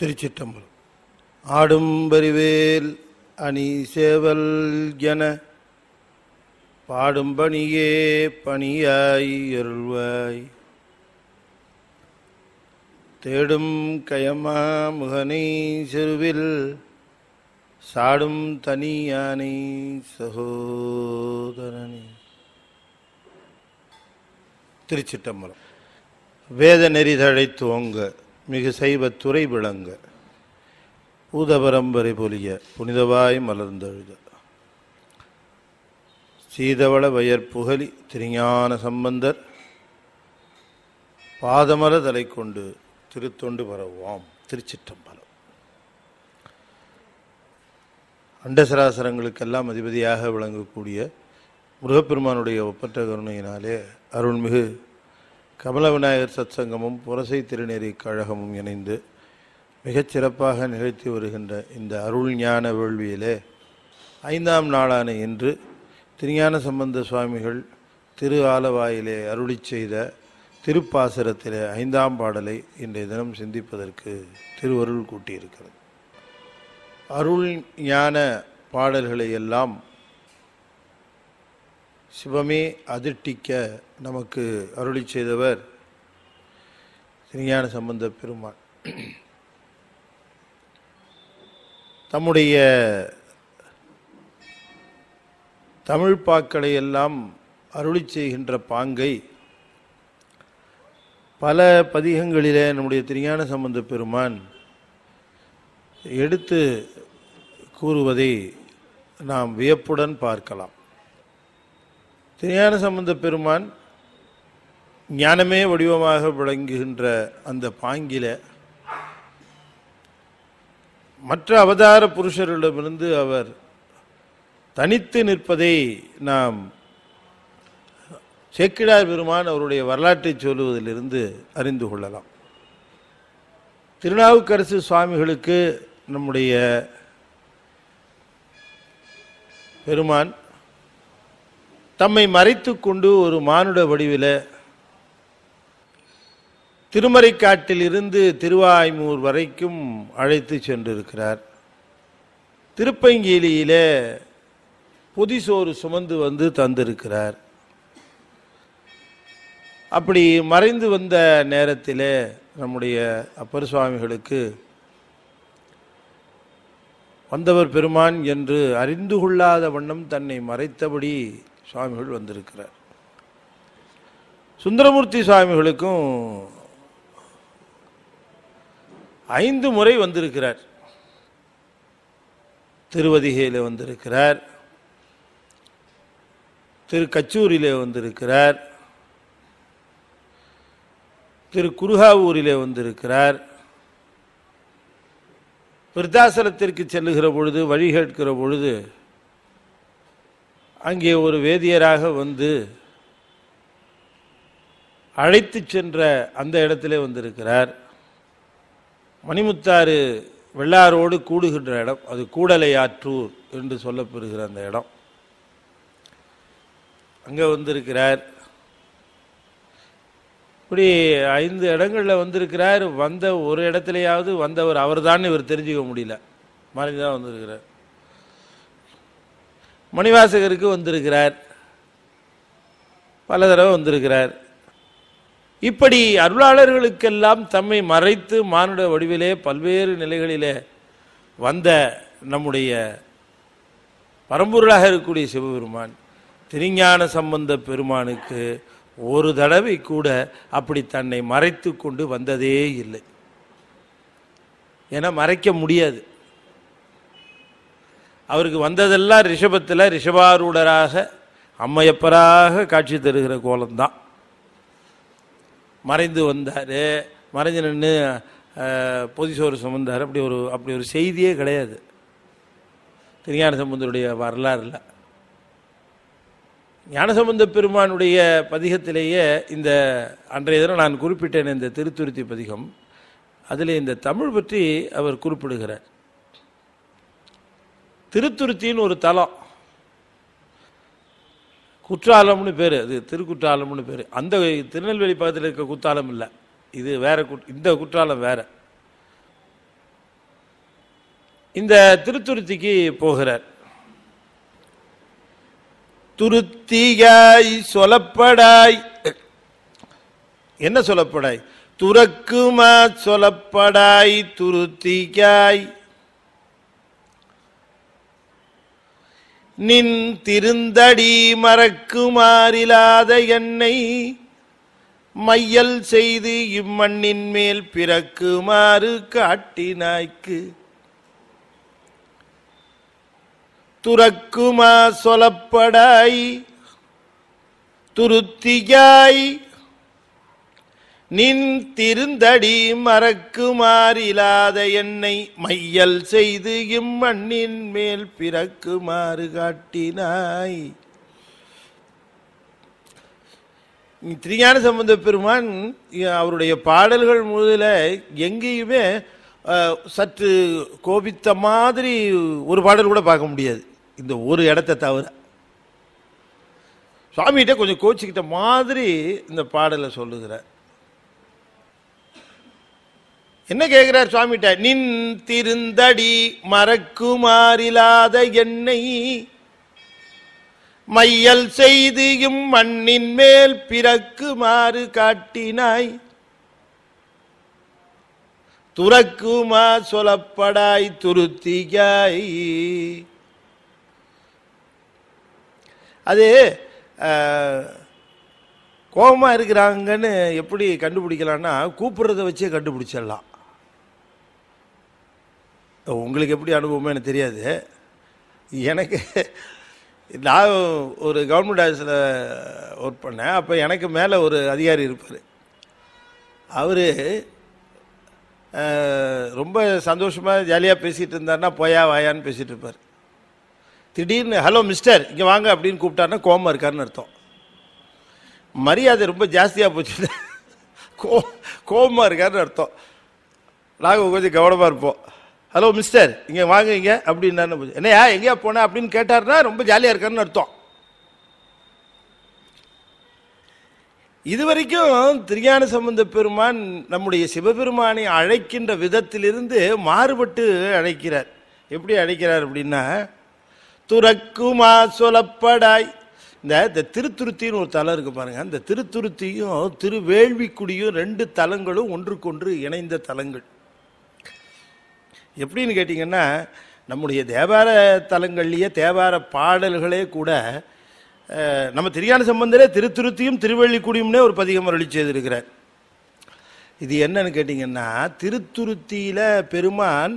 திருச்சிட்டம்பலம் ஆடும்பரிவேல் அணி சேவல் என பாடும் பணியே பணியாய் எருள்வாய் தேடும் கயமா முகனை செருவில் சாடும் தனியானை சகோதரனி திருச்சிட்டம்பலம் வேத நெறி துவங்க மிகு துறை விளங்க ஊதபரம்பரை பொலிய புனிதவாய் மலர்ந்தழுத சீதவள வயற்புகலி புகழி திருஞான சம்பந்தர் பாதமல தலை கொண்டு திருத்தொண்டு பரவுவாம் திருச்சிற்றம்பலம் அண்டசராசரங்களுக்கெல்லாம் அதிபதியாக விளங்கக்கூடிய முருகப்பெருமானுடைய ஒப்பற்ற கருணையினாலே அருள்மிகு கமல விநாயகர் சத்சங்கமும் புரசை திருநெறி கழகமும் இணைந்து மிகச்சிறப்பாக நிகழ்த்தி வருகின்ற இந்த அருள் ஞான வேள்வியிலே ஐந்தாம் நாளான இன்று திருஞான சம்பந்த சுவாமிகள் திரு ஆலவாயிலே அருளி செய்த திருப்பாசுரத்திலே ஐந்தாம் பாடலை இன்றைய தினம் சிந்திப்பதற்கு திருவருள் கூட்டியிருக்கிறது அருள் ஞான பாடல்களை எல்லாம் சிவமே அதிர்ட்டிக்க நமக்கு அருளி செய்தவர் திருஞான சம்பந்த பெருமான் தம்முடைய தமிழ் பாக்களை எல்லாம் அருளி செய்கின்ற பாங்கை பல பதிகங்களிலே நம்முடைய திருஞான சம்பந்த பெருமான் எடுத்து கூறுவதை நாம் வியப்புடன் பார்க்கலாம் திருஞான சம்பந்த பெருமான் ஞானமே வடிவமாக விளங்குகின்ற அந்த பாங்கில மற்ற அவதார புருஷர்களிடமிருந்து அவர் தனித்து நிற்பதை நாம் சேக்கிடார் பெருமான் அவருடைய வரலாற்றை சொல்லுவதிலிருந்து அறிந்து கொள்ளலாம் திருநாவுக்கரசு சுவாமிகளுக்கு நம்முடைய பெருமான் தம்மை மறைத்து கொண்டு ஒரு மானுட வடிவில் திருமறைக்காட்டிலிருந்து திருவாய்மூர் வரைக்கும் அழைத்து சென்றிருக்கிறார் திருப்பங்கிலியில் பொதிசோறு சுமந்து வந்து தந்திருக்கிறார் அப்படி மறைந்து வந்த நேரத்தில் நம்முடைய அப்பர் சுவாமிகளுக்கு வந்தவர் பெருமான் என்று அறிந்து கொள்ளாத வண்ணம் தன்னை மறைத்தபடி சுவாமிகள் வந்திருக்கிறார் சுந்தரமூர்த்தி சுவாமிகளுக்கும் ஐந்து முறை வந்திருக்கிறார் திருவதிகையில் வந்திருக்கிறார் திரு கச்சூரிலே வந்திருக்கிறார் திரு குருகாவூரிலே வந்திருக்கிறார் விருத்தாசலத்திற்கு செல்லுகிற பொழுது வழி கேட்கிற பொழுது அங்கே ஒரு வேதியராக வந்து அழைத்து சென்ற அந்த இடத்திலே வந்திருக்கிறார் மணிமுத்தாறு வெள்ளாரோடு கூடுகின்ற இடம் அது கூடலை ஆற்றூர் என்று சொல்லப்பெறுகிற அந்த இடம் அங்கே வந்திருக்கிறார் இப்படி ஐந்து இடங்களில் வந்திருக்கிறார் வந்த ஒரு இடத்துலையாவது வந்தவர் அவர் தான் இவர் தெரிஞ்சுக்க முடியல மறைஞ்சு தான் வந்திருக்கிறார் மணிவாசகருக்கு வந்திருக்கிறார் பல தடவை வந்திருக்கிறார் இப்படி அருளாளர்களுக்கெல்லாம் தம்மை மறைத்து மானுட வடிவிலே பல்வேறு நிலைகளிலே வந்த நம்முடைய பரம்பொருளாக இருக்கக்கூடிய சிவபெருமான் திருஞான சம்பந்த பெருமானுக்கு ஒரு தடவை கூட அப்படி தன்னை மறைத்து கொண்டு வந்ததே இல்லை ஏன்னா மறைக்க முடியாது அவருக்கு வந்ததெல்லாம் ரிஷபத்தில் ரிஷபாரூடராக அம்மையப்பராக காட்சி தருகிற கோலம்தான் மறைந்து வந்தார் மறைஞ்சு நின்று பொதிசோர் சுமந்தார் அப்படி ஒரு அப்படி ஒரு செய்தியே கிடையாது திருஞான சம்பந்தருடைய வரலாறுல ஞானசம்பந்த பெருமானுடைய பதிகத்திலேயே இந்த அன்றைய தினம் நான் குறிப்பிட்டேன் இந்த திருத்துருத்தி பதிகம் அதில் இந்த தமிழ் பற்றி அவர் குறிப்பிடுகிறார் திருத்துருத்தின்னு ஒரு தலம் குற்றாலம்னு பேர் அது திருக்குற்றாலம்னு பேர் அந்த திருநெல்வேலி பக்கத்தில் இருக்க குற்றாலம் இல்லை இது வேற இந்த குற்றாலம் வேற இந்த திருத்துருத்திக்கு போகிறார் துருத்தியாய் சொலப்படாய் என்ன சொல்லப்படாய் துறக்குமா சொல்லப்படாய் துருத்திகாய் நின் திருந்தடி மறக்குமாறிலாத என்னை மையல் செய்து இம்மண்ணின் மேல் பிறக்குமாறு காட்டினாய்க்கு துறக்குமா சொலப்படாய் துருத்தியாய் நின் திருந்தடி மறக்குமாறில்லாத என்னை மையல் செய்து இம்மண்ணின் மேல் பிறக்குமாறு காட்டினாய் திருஞான சம்பந்த பெருமான் அவருடைய பாடல்கள் முதல எங்கேயுமே சற்று கோபித்த மாதிரி ஒரு பாடல் கூட பார்க்க முடியாது இந்த ஒரு இடத்த தவிர சுவாமிகிட்ட கொஞ்சம் கோச்சிக்கிட்ட மாதிரி இந்த பாடலை சொல்லுகிறார் என்ன கேட்கிறார் சுவாமிகிட்ட நின் திருந்தடி மறக்குமாறில்லாத என்னை மையல் செய்தியும் மண்ணின் மேல் பிறக்குமாறு காட்டினாய் துறக்குமா சொலப்படாய் துருத்திகாய் அது கோபமாக இருக்கிறாங்கன்னு எப்படி கண்டுபிடிக்கலான்னா கூப்பிடுறத வச்சே கண்டுபிடிச்சிடலாம் உங்களுக்கு எப்படி அனுபவமே எனக்கு தெரியாது எனக்கு நான் ஒரு கவர்மெண்ட் ஆஃபீஸில் ஒர்க் பண்ணேன் அப்போ எனக்கு மேலே ஒரு அதிகாரி இருப்பார் அவர் ரொம்ப சந்தோஷமாக ஜாலியாக பேசிகிட்டு இருந்தார்னா போயா வாயான்னு பேசிகிட்டு இருப்பார் திடீர்னு ஹலோ மிஸ்டர் இங்கே வாங்க அப்படின்னு கூப்பிட்டாருன்னா கோமா இருக்காருன்னு அர்த்தம் மரியாதை ரொம்ப ஜாஸ்தியாக போச்சு கோ கோபமாக இருக்காருன்னு அர்த்தம் நாங்கள் கொஞ்சம் கவனமாக இருப்போம் ஹலோ மிஸ்டர் இங்கே வாங்க இங்கே அப்படின்னு என்னையா எங்கேயா போனேன் அப்படின்னு கேட்டார்னா ரொம்ப ஜாலியாக இருக்காருன்னு அர்த்தம் இது வரைக்கும் திருஞான சம்பந்த பெருமான் நம்முடைய சிவபெருமானை அழைக்கின்ற விதத்திலிருந்து மாறுபட்டு அழைக்கிறார் எப்படி அழைக்கிறார் அப்படின்னா துறக்குமா சொலப்படாய் இந்த திருத்துருத்தின்னு ஒரு தலம் இருக்கு பாருங்க அந்த திருத்துருத்தியும் திருவேள்விக்குடியும் ரெண்டு தலங்களும் ஒன்றுக்கொன்று இணைந்த தலங்கள் எப்படின்னு கேட்டிங்கன்னா நம்முடைய தேவார தலங்கள்லேயே தேவார பாடல்களே கூட நம்ம திரியான சம்பந்தரே திருத்திருத்தியும் திருவள்ளிக்குடியும்னே ஒரு பதிகம் அருளி செய்திருக்கிறார் இது என்னன்னு கேட்டிங்கன்னா திருத்துருத்தியில் பெருமான்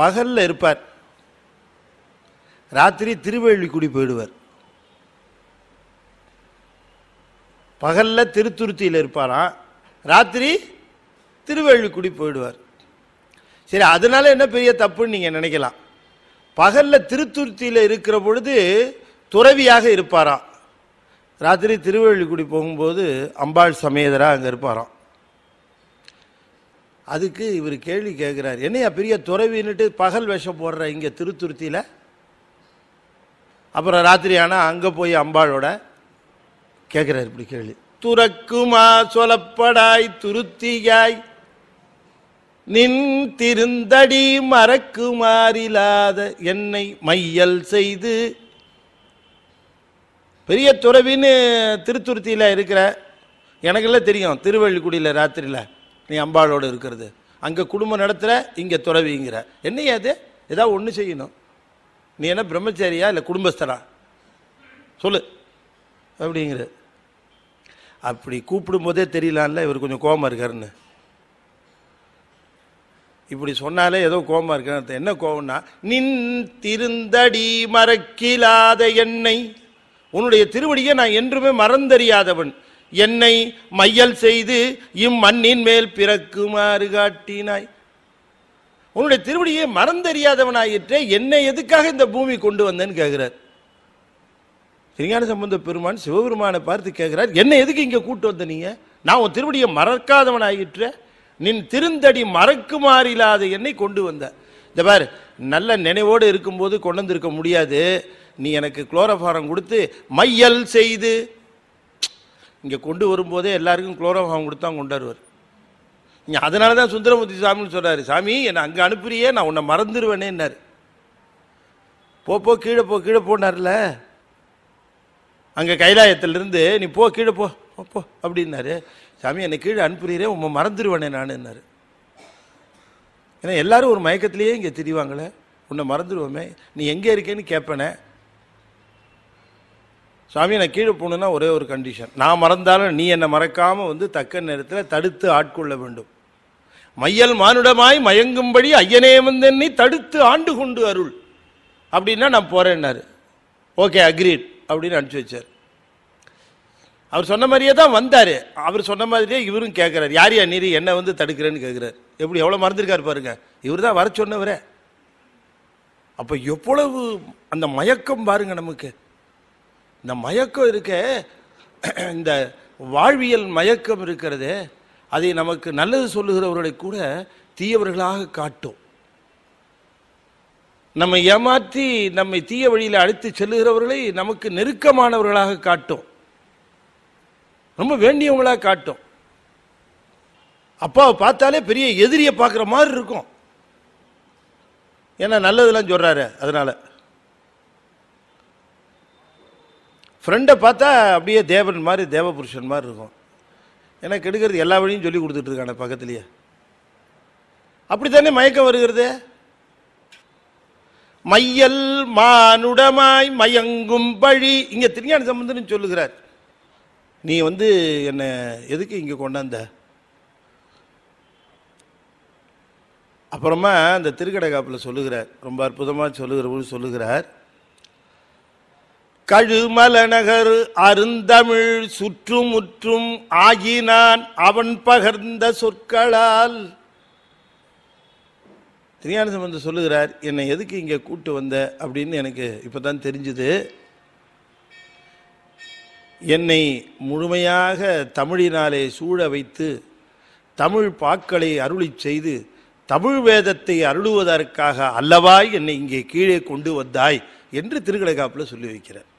பகலில் இருப்பார் ராத்திரி திருவள்ளிக்குடி போயிடுவார் பகலில் திருத்துருத்தியில் இருப்பாராம் ராத்திரி திருவள்ளிக்குடி போயிடுவார் சரி அதனால என்ன பெரிய தப்புன்னு நீங்கள் நினைக்கலாம் பகலில் திருத்துருத்தியில் இருக்கிற பொழுது துறவியாக இருப்பாராம் ராத்திரி திருவள்ளிக்குடி போகும்போது அம்பாள் சமேதராக அங்கே இருப்பாராம் அதுக்கு இவர் கேள்வி கேட்குறார் என்னையா பெரிய துறவின்னுட்டு பகல் விஷம் போடுற இங்கே திருத்துருத்தியில் அப்புறம் ராத்திரி ஆனால் அங்கே போய் அம்பாளோட கேட்குறார் இப்படி கேள்வி துறக்குமா சொலப்படாய் துருத்தியாய் நின் திருந்தடி மாறிலாத என்னை மையல் செய்து பெரிய துறவின்னு திருத்துருத்தியில் இருக்கிற எனக்கெல்லாம் தெரியும் திருவள்ளிக்குடியில் ராத்திரியில் நீ அம்பாளோடு இருக்கிறது அங்கே குடும்பம் நடத்துகிற இங்கே துறவிங்கிற என்னைய அது ஏதாவது ஒன்று செய்யணும் நீ என்ன பிரம்மச்சாரியா இல்லை குடும்பஸ்தரா சொல்லு அப்படிங்கிற அப்படி கூப்பிடும்போதே தெரியலான்ல இவர் கொஞ்சம் கோபம் இருக்காருன்னு இப்படி சொன்னாலே ஏதோ கோபமாக இருக்கிற என்ன கோபம்னா நின் திருந்தடி மறக்கிலாத என்னை உன்னுடைய திருவடியை நான் என்றுமே மறந்தறியாதவன் என்னை மையல் செய்து இம்மண்ணின் மேல் பிறக்குமாறு காட்டினாய் உன்னுடைய திருவடியை மறந்தறியாதவனாயிற்றே என்னை எதுக்காக இந்த பூமி கொண்டு வந்தேன்னு கேட்கிறார் திருஞான சம்பந்த பெருமான் சிவபெருமானை பார்த்து கேட்கிறார் என்னை எதுக்கு இங்கே கூட்டு வந்த நீங்க நான் உன் திருவடியை மறக்காதவனாயிற்றே நின் திருந்தடி மறக்குமாறு இல்லாத என்னை கொண்டு வந்த இந்த பார் நல்ல நினைவோடு இருக்கும்போது கொண்டு வந்திருக்க முடியாது நீ எனக்கு குளோரோஃபாரம் கொடுத்து மையல் செய்து இங்கே கொண்டு வரும்போதே எல்லாருக்கும் குளோரோஃபாரம் கொடுத்தா கொண்டு வருவார் இங்கே அதனால தான் சுந்தரமூர்த்தி சாமின்னு சொல்கிறாரு சாமி என்னை அங்கே அனுப்புறியே நான் உன்னை மறந்துடுவேனேன்னார் போ போ கீழே போ கீழே போனார்ல அங்கே கைலாயத்திலிருந்து நீ போ கீழே போ அப்போ அப்படின்னாரு சாமி என்னை கீழே அனுப்புறீரே உண்மை மறந்துடுவேனே நானுன்னாரு ஏன்னா எல்லாரும் ஒரு மயக்கத்திலேயே இங்கே திரிவாங்களே உன்னை மறந்துடுவோமே நீ எங்கே இருக்கேன்னு கேட்பேனே சாமி நான் கீழே போகணுன்னா ஒரே ஒரு கண்டிஷன் நான் மறந்தாலும் நீ என்னை மறக்காமல் வந்து தக்க நேரத்தில் தடுத்து ஆட்கொள்ள வேண்டும் மையல் மானுடமாய் மயங்கும்படி ஐயனே வந்தென்னி தடுத்து ஆண்டு கொண்டு அருள் அப்படின்னா நான் போகிறேன்னாரு ஓகே அக்ரீட் அப்படின்னு அனுப்பிச்சி வச்சார் அவர் சொன்ன மாதிரியே தான் வந்தார் அவர் சொன்ன மாதிரியே இவரும் கேட்குறாரு யார் யா நீரி என்ன வந்து தடுக்கிறேன்னு கேட்குறாரு எப்படி எவ்வளோ மறந்துருக்காரு பாருங்க இவர் தான் வர சொன்னவரே அப்போ எவ்வளவு அந்த மயக்கம் பாருங்க நமக்கு இந்த மயக்கம் இருக்க இந்த வாழ்வியல் மயக்கம் இருக்கிறது அதை நமக்கு நல்லது சொல்லுகிறவர்களை கூட தீயவர்களாக காட்டும் நம்மை ஏமாற்றி நம்மை தீய வழியில் அழைத்து செல்லுகிறவர்களை நமக்கு நெருக்கமானவர்களாக காட்டும் ரொம்ப வேண்டியவங்களாக காட்டும் அப்பாவை பார்த்தாலே பெரிய எதிரியை பார்க்குற மாதிரி இருக்கும் ஏன்னா நல்லதெல்லாம் சொல்கிறாரு அதனால் ஃப்ரெண்டை பார்த்தா அப்படியே தேவன் மாதிரி தேவபுருஷன் மாதிரி இருக்கும் ஏன்னா கெடுக்கிறது எல்லா வழியும் சொல்லி கொடுத்துட்ருக்கான பக்கத்துலேயே அப்படித்தானே மயக்கம் வருகிறது மையல் மானுடமாய் மயங்கும் பழி இங்கே திருஞான சம்பந்தம் சொல்லுகிறார் நீ வந்து என்னை எதுக்கு இங்கே கொண்டாந்த அப்புறமா அந்த திருக்கடைக்காப்பில் சொல்லுகிறார் ரொம்ப அற்புதமாக சொல்லுகிறவரு சொல்லுகிறார் கழுமல நகர் அருந்தமிழ் சுற்றுமுற்றும் ஆகினான் அவன் பகர்ந்த சொற்களால் திருஞான வந்து சொல்லுகிறார் என்னை எதுக்கு இங்கே கூட்டு வந்த அப்படின்னு எனக்கு இப்போ தான் தெரிஞ்சுது என்னை முழுமையாக தமிழினாலே சூழ வைத்து தமிழ் பாக்களை அருளி செய்து தமிழ் வேதத்தை அருளுவதற்காக அல்லவாய் என்னை இங்கே கீழே கொண்டு வந்தாய் என்று திருக்கடைக்காப்பில் சொல்லி வைக்கிறார்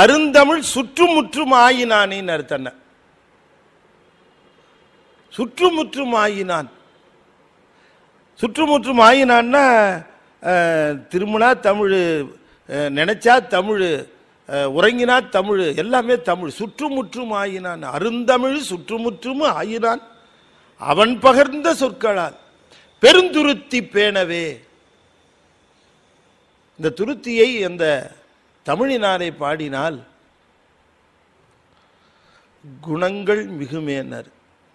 அருந்தமிழ் சுற்றுமுற்றும் ஆயினானேன்னு அர்த்தன சுற்றுமுற்றும் ஆயினான் சுற்றுமுற்றும் ஆயினான்னா திருமணா தமிழ் நினைச்சா தமிழ் உறங்கினா தமிழ் எல்லாமே தமிழ் சுற்றுமுற்றும் ஆயினான் அருந்தமிழ் சுற்றுமுற்றும் ஆயினான் அவன் பகர்ந்த சொற்களால் பெருந்துருத்தி பேணவே இந்த துருத்தியை அந்த தமிழினாரை பாடினால் குணங்கள் மிகுமேனர்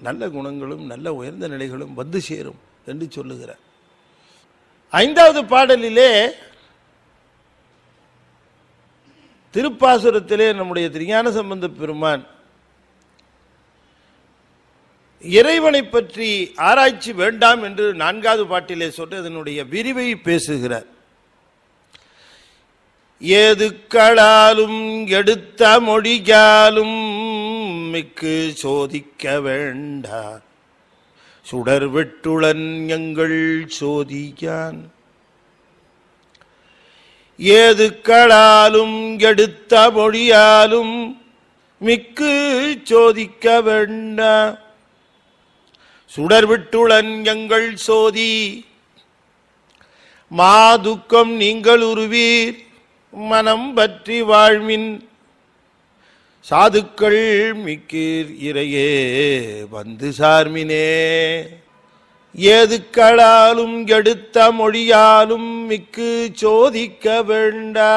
நல்ல குணங்களும் நல்ல உயர்ந்த நிலைகளும் வந்து சேரும் என்று சொல்லுகிறார் ஐந்தாவது பாடலிலே திருப்பாசுரத்திலே நம்முடைய திருஞான சம்பந்த பெருமான் இறைவனை பற்றி ஆராய்ச்சி வேண்டாம் என்று நான்காவது பாட்டிலே சொல்லி அதனுடைய விரிவை பேசுகிறார் ஏதுக்களாலும் எடுத்த மொழியாலும் மிக்கு சோதிக்க வேண்டா சுடர் வெட்டுளன் எங்கள் சோதியான் ஏதுக்களாலும் எடுத்த மொழியாலும் மிக்கு சோதிக்க வேண்ட சுடர்விட்டுளன் எங்கள் சோதி மாதுக்கம் நீங்கள் உருவீர் மனம் பற்றி வாழ்மின் சாதுக்கள் மிக்கீர் இறையே வந்து சார்மினே ஏதுக்களாலும் எடுத்த மொழியாலும் மிக்கு சோதிக்க வேண்டா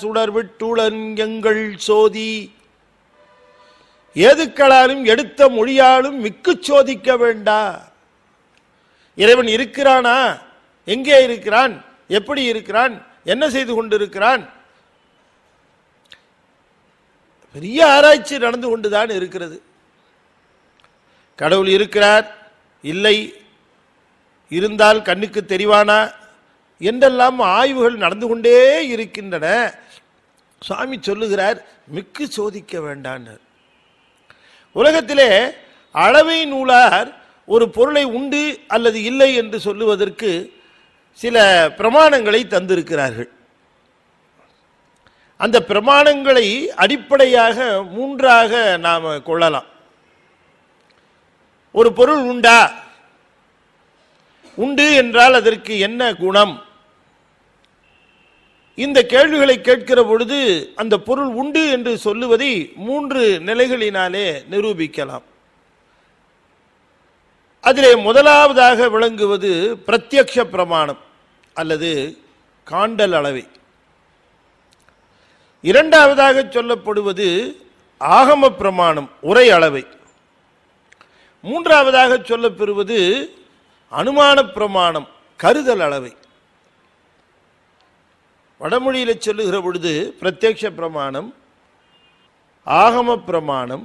சுடர்விட்டுளன் எங்கள் சோதி ஏதுக்களாலும் எடுத்த மொழியாலும் மிக்கு சோதிக்க வேண்டா இறைவன் இருக்கிறானா எங்கே இருக்கிறான் எப்படி இருக்கிறான் என்ன செய்து கொண்டிருக்கிறான் பெரிய ஆராய்ச்சி நடந்து கொண்டுதான் இருக்கிறது கடவுள் இருக்கிறார் இல்லை இருந்தால் கண்ணுக்கு தெரிவானா என்றெல்லாம் ஆய்வுகள் நடந்து கொண்டே இருக்கின்றன சுவாமி சொல்லுகிறார் மிக்கு சோதிக்க வேண்டான் உலகத்திலே அளவை நூலார் ஒரு பொருளை உண்டு அல்லது இல்லை என்று சொல்லுவதற்கு சில பிரமாணங்களை தந்திருக்கிறார்கள் அந்த பிரமாணங்களை அடிப்படையாக மூன்றாக நாம் கொள்ளலாம் ஒரு பொருள் உண்டா உண்டு என்றால் அதற்கு என்ன குணம் இந்த கேள்விகளை கேட்கிற பொழுது அந்த பொருள் உண்டு என்று சொல்லுவதை மூன்று நிலைகளினாலே நிரூபிக்கலாம் அதிலே முதலாவதாக விளங்குவது பிரத்யக்ஷ பிரமாணம் அல்லது காண்டல் அளவை இரண்டாவதாக சொல்லப்படுவது ஆகம பிரமாணம் உரை அளவை மூன்றாவதாக சொல்லப்பெறுவது அனுமான பிரமாணம் கருதல் அளவை வடமொழியில் சொல்லுகிற பொழுது பிரத்யக்ஷ பிரமாணம் ஆகம பிரமாணம்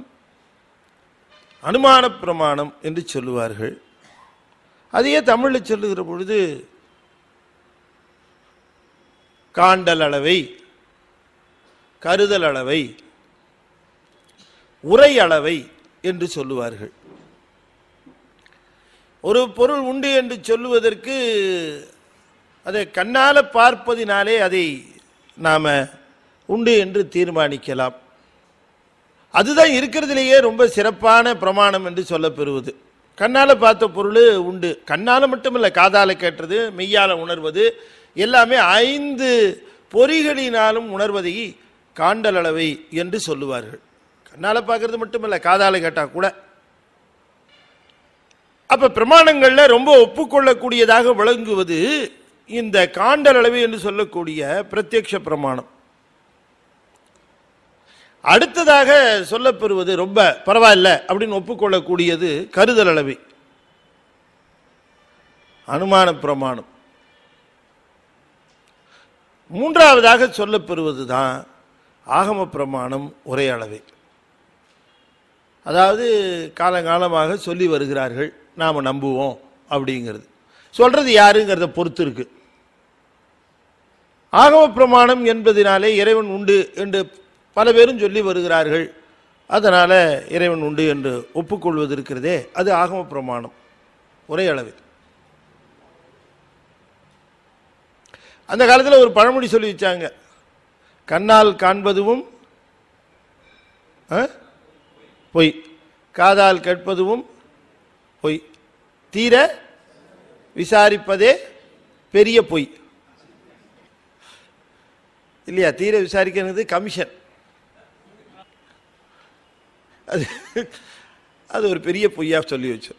அனுமான பிரமாணம் என்று சொல்லுவார்கள் அதையே தமிழில் சொல்லுகிற பொழுது காண்டல் அளவை கருதல் அளவை உரை அளவை என்று சொல்லுவார்கள் ஒரு பொருள் உண்டு என்று சொல்லுவதற்கு அதை கண்ணால் பார்ப்பதினாலே அதை நாம் உண்டு என்று தீர்மானிக்கலாம் அதுதான் இருக்கிறதுலேயே ரொம்ப சிறப்பான பிரமாணம் என்று சொல்லப்பெறுவது கண்ணால் பார்த்த பொருள் உண்டு கண்ணால் மட்டும் காதால் கேட்டது மெய்யால் உணர்வது எல்லாமே ஐந்து பொறிகளினாலும் உணர்வதை காண்டலளவை என்று சொல்லுவார்கள் கண்ணால் பார்க்கறது மட்டும் காதால் கேட்டால் கூட அப்போ பிரமாணங்களில் ரொம்ப ஒப்புக்கொள்ளக்கூடியதாக விளங்குவது இந்த காண்டல் அளவு என்று சொல்லக்கூடிய பிரத்யட்ச பிரமாணம் அடுத்ததாக சொல்லப்பெறுவது ரொம்ப பரவாயில்ல அப்படின்னு ஒப்புக்கொள்ளக்கூடியது கருதல் அளவை அனுமான பிரமாணம் மூன்றாவதாக சொல்லப்பெறுவது தான் ஆகம பிரமாணம் ஒரே அளவே அதாவது காலங்காலமாக சொல்லி வருகிறார்கள் நாம் நம்புவோம் அப்படிங்கிறது சொல்கிறது யாருங்கிறத பொறுத்து இருக்கு ஆகம பிரமாணம் என்பதினாலே இறைவன் உண்டு என்று பல பேரும் சொல்லி வருகிறார்கள் அதனால் இறைவன் உண்டு என்று ஒப்புக்கொள்வது இருக்கிறதே அது ஆகம பிரமாணம் ஒரே அளவில் அந்த காலத்தில் ஒரு பழமொழி சொல்லி வச்சாங்க கண்ணால் காண்பதுவும் பொய் காதால் கேட்பதுவும் பொய் தீர விசாரிப்பதே பெரிய பொய் இல்லையா தீர விசாரிக்கிறது கமிஷன் அது அது ஒரு பெரிய பொய்யா சொல்லி வச்சு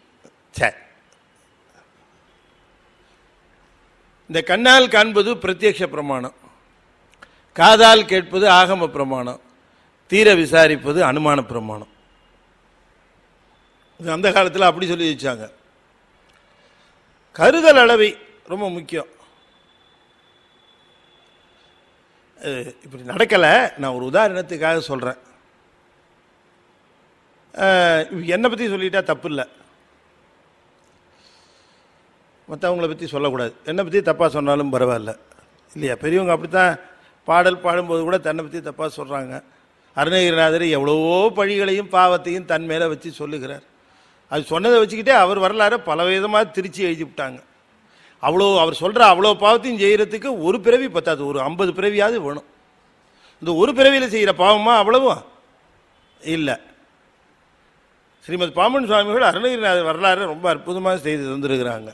சரி இந்த கண்ணால் காண்பது பிரத்யக்ஷ பிரமாணம் காதால் கேட்பது ஆகம பிரமாணம் தீர விசாரிப்பது அனுமான பிரமாணம் அந்த காலத்தில் அப்படி சொல்லி வச்சாங்க கருதல் அளவை ரொம்ப முக்கியம் இப்படி நடக்கலை நான் ஒரு உதாரணத்துக்காக சொல்கிறேன் என்னை பற்றி சொல்லிட்டா தப்பு இல்லை மற்றவங்கள பற்றி சொல்லக்கூடாது என்னை பற்றி தப்பாக சொன்னாலும் பரவாயில்ல இல்லையா பெரியவங்க அப்படி தான் பாடல் பாடும்போது கூட தன்னை பற்றி தப்பாக சொல்கிறாங்க அருணகிரிநாதர் எவ்வளவோ பழிகளையும் பாவத்தையும் தன் மேலே வச்சு சொல்லுகிறார் அது சொன்னதை வச்சுக்கிட்டே அவர் வரலாறு பல விதமாக திருச்சி எழுதிவிட்டாங்க அவ்வளோ அவர் சொல்கிற அவ்வளோ பாவத்தையும் செய்கிறதுக்கு ஒரு பிறவி பத்தாது ஒரு ஐம்பது பிறவியாவது வேணும் இந்த ஒரு பிறவியில் செய்கிற பாவமாக அவ்வளவும் இல்லை ஸ்ரீமத் பாமன் சுவாமிகள் அருணகிரிநாத வரலாறு ரொம்ப அற்புதமாக செய்து தந்துருக்கிறாங்க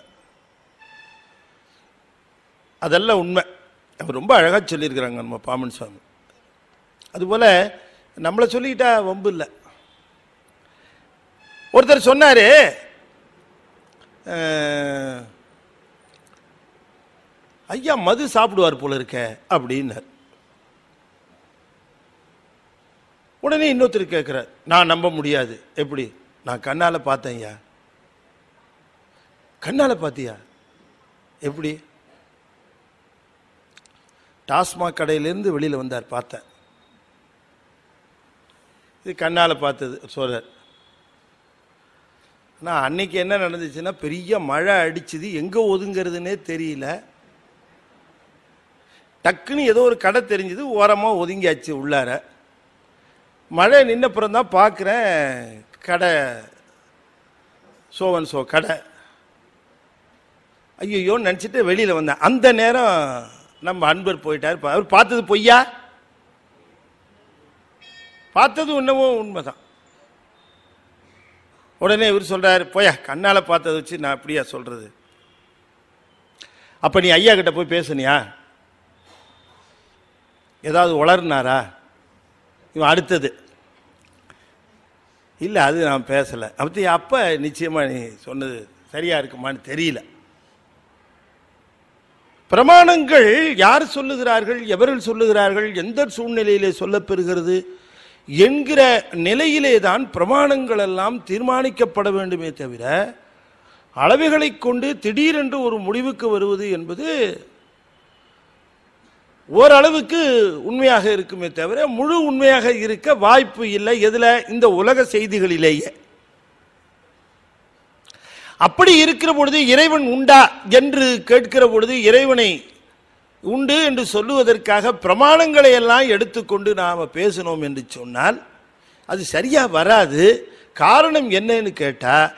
அதெல்லாம் உண்மை அவர் ரொம்ப அழகாக சொல்லியிருக்கிறாங்க நம்ம பாமன் சுவாமி அதுபோல் நம்மளை சொல்லிக்கிட்டால் வம்பு இல்லை ஒருத்தர் சொன்னார் ஐயா மது சாப்பிடுவார் போல இருக்க அப்படின்னார் உடனே இன்னொருத்தர் கேட்குறார் நான் நம்ப முடியாது எப்படி நான் கண்ணால் பார்த்தேன் ஐயா கண்ணால் பார்த்தியா எப்படி டாஸ்மாக் கடையிலேருந்து வெளியில் வந்தார் பார்த்தேன் இது கண்ணால் பார்த்தது சொல்கிறார் ஆனால் அன்னைக்கு என்ன நடந்துச்சுன்னா பெரிய மழை அடிச்சுது எங்கே ஒதுங்கிறதுனே தெரியல டக்குன்னு ஏதோ ஒரு கடை தெரிஞ்சது ஓரமாக ஒதுங்கியாச்சு உள்ளார மழை நின்னப்புறம் தான் பார்க்குறேன் கடை சோவன் சோ கடை ஐயோ நினச்சிட்டு வெளியில் வந்தேன் அந்த நேரம் நம்ம அன்பர் போயிட்டார் அவர் பார்த்தது பொய்யா பார்த்தது இன்னமும் உண்மைதான் உடனே இவர் சொல்கிறாரு போயா கண்ணால் பார்த்ததை வச்சு நான் அப்படியா சொல்கிறது அப்போ நீ ஐயா கிட்ட போய் பேசுனியா ஏதாவது உளர்னாரா இவன் அடுத்தது இல்லை அது நான் பேசலை அப்படி அப்போ நிச்சயமாக நீ சொன்னது சரியாக இருக்குமான்னு தெரியல பிரமாணங்கள் யார் சொல்லுகிறார்கள் எவர்கள் சொல்லுகிறார்கள் எந்த சூழ்நிலையிலே சொல்லப்பெறுகிறது என்கிற நிலையிலே தான் பிரமாணங்கள் எல்லாம் தீர்மானிக்கப்பட வேண்டுமே தவிர அளவுகளை கொண்டு திடீரென்று ஒரு முடிவுக்கு வருவது என்பது ஓரளவுக்கு உண்மையாக இருக்குமே தவிர முழு உண்மையாக இருக்க வாய்ப்பு இல்லை எதில் இந்த உலக செய்திகளிலேயே அப்படி இருக்கிற பொழுது இறைவன் உண்டா என்று கேட்கிற பொழுது இறைவனை உண்டு என்று சொல்லுவதற்காக பிரமாணங்களை எல்லாம் எடுத்துக்கொண்டு நாம் பேசணும் என்று சொன்னால் அது சரியாக வராது காரணம் என்னன்னு கேட்டால்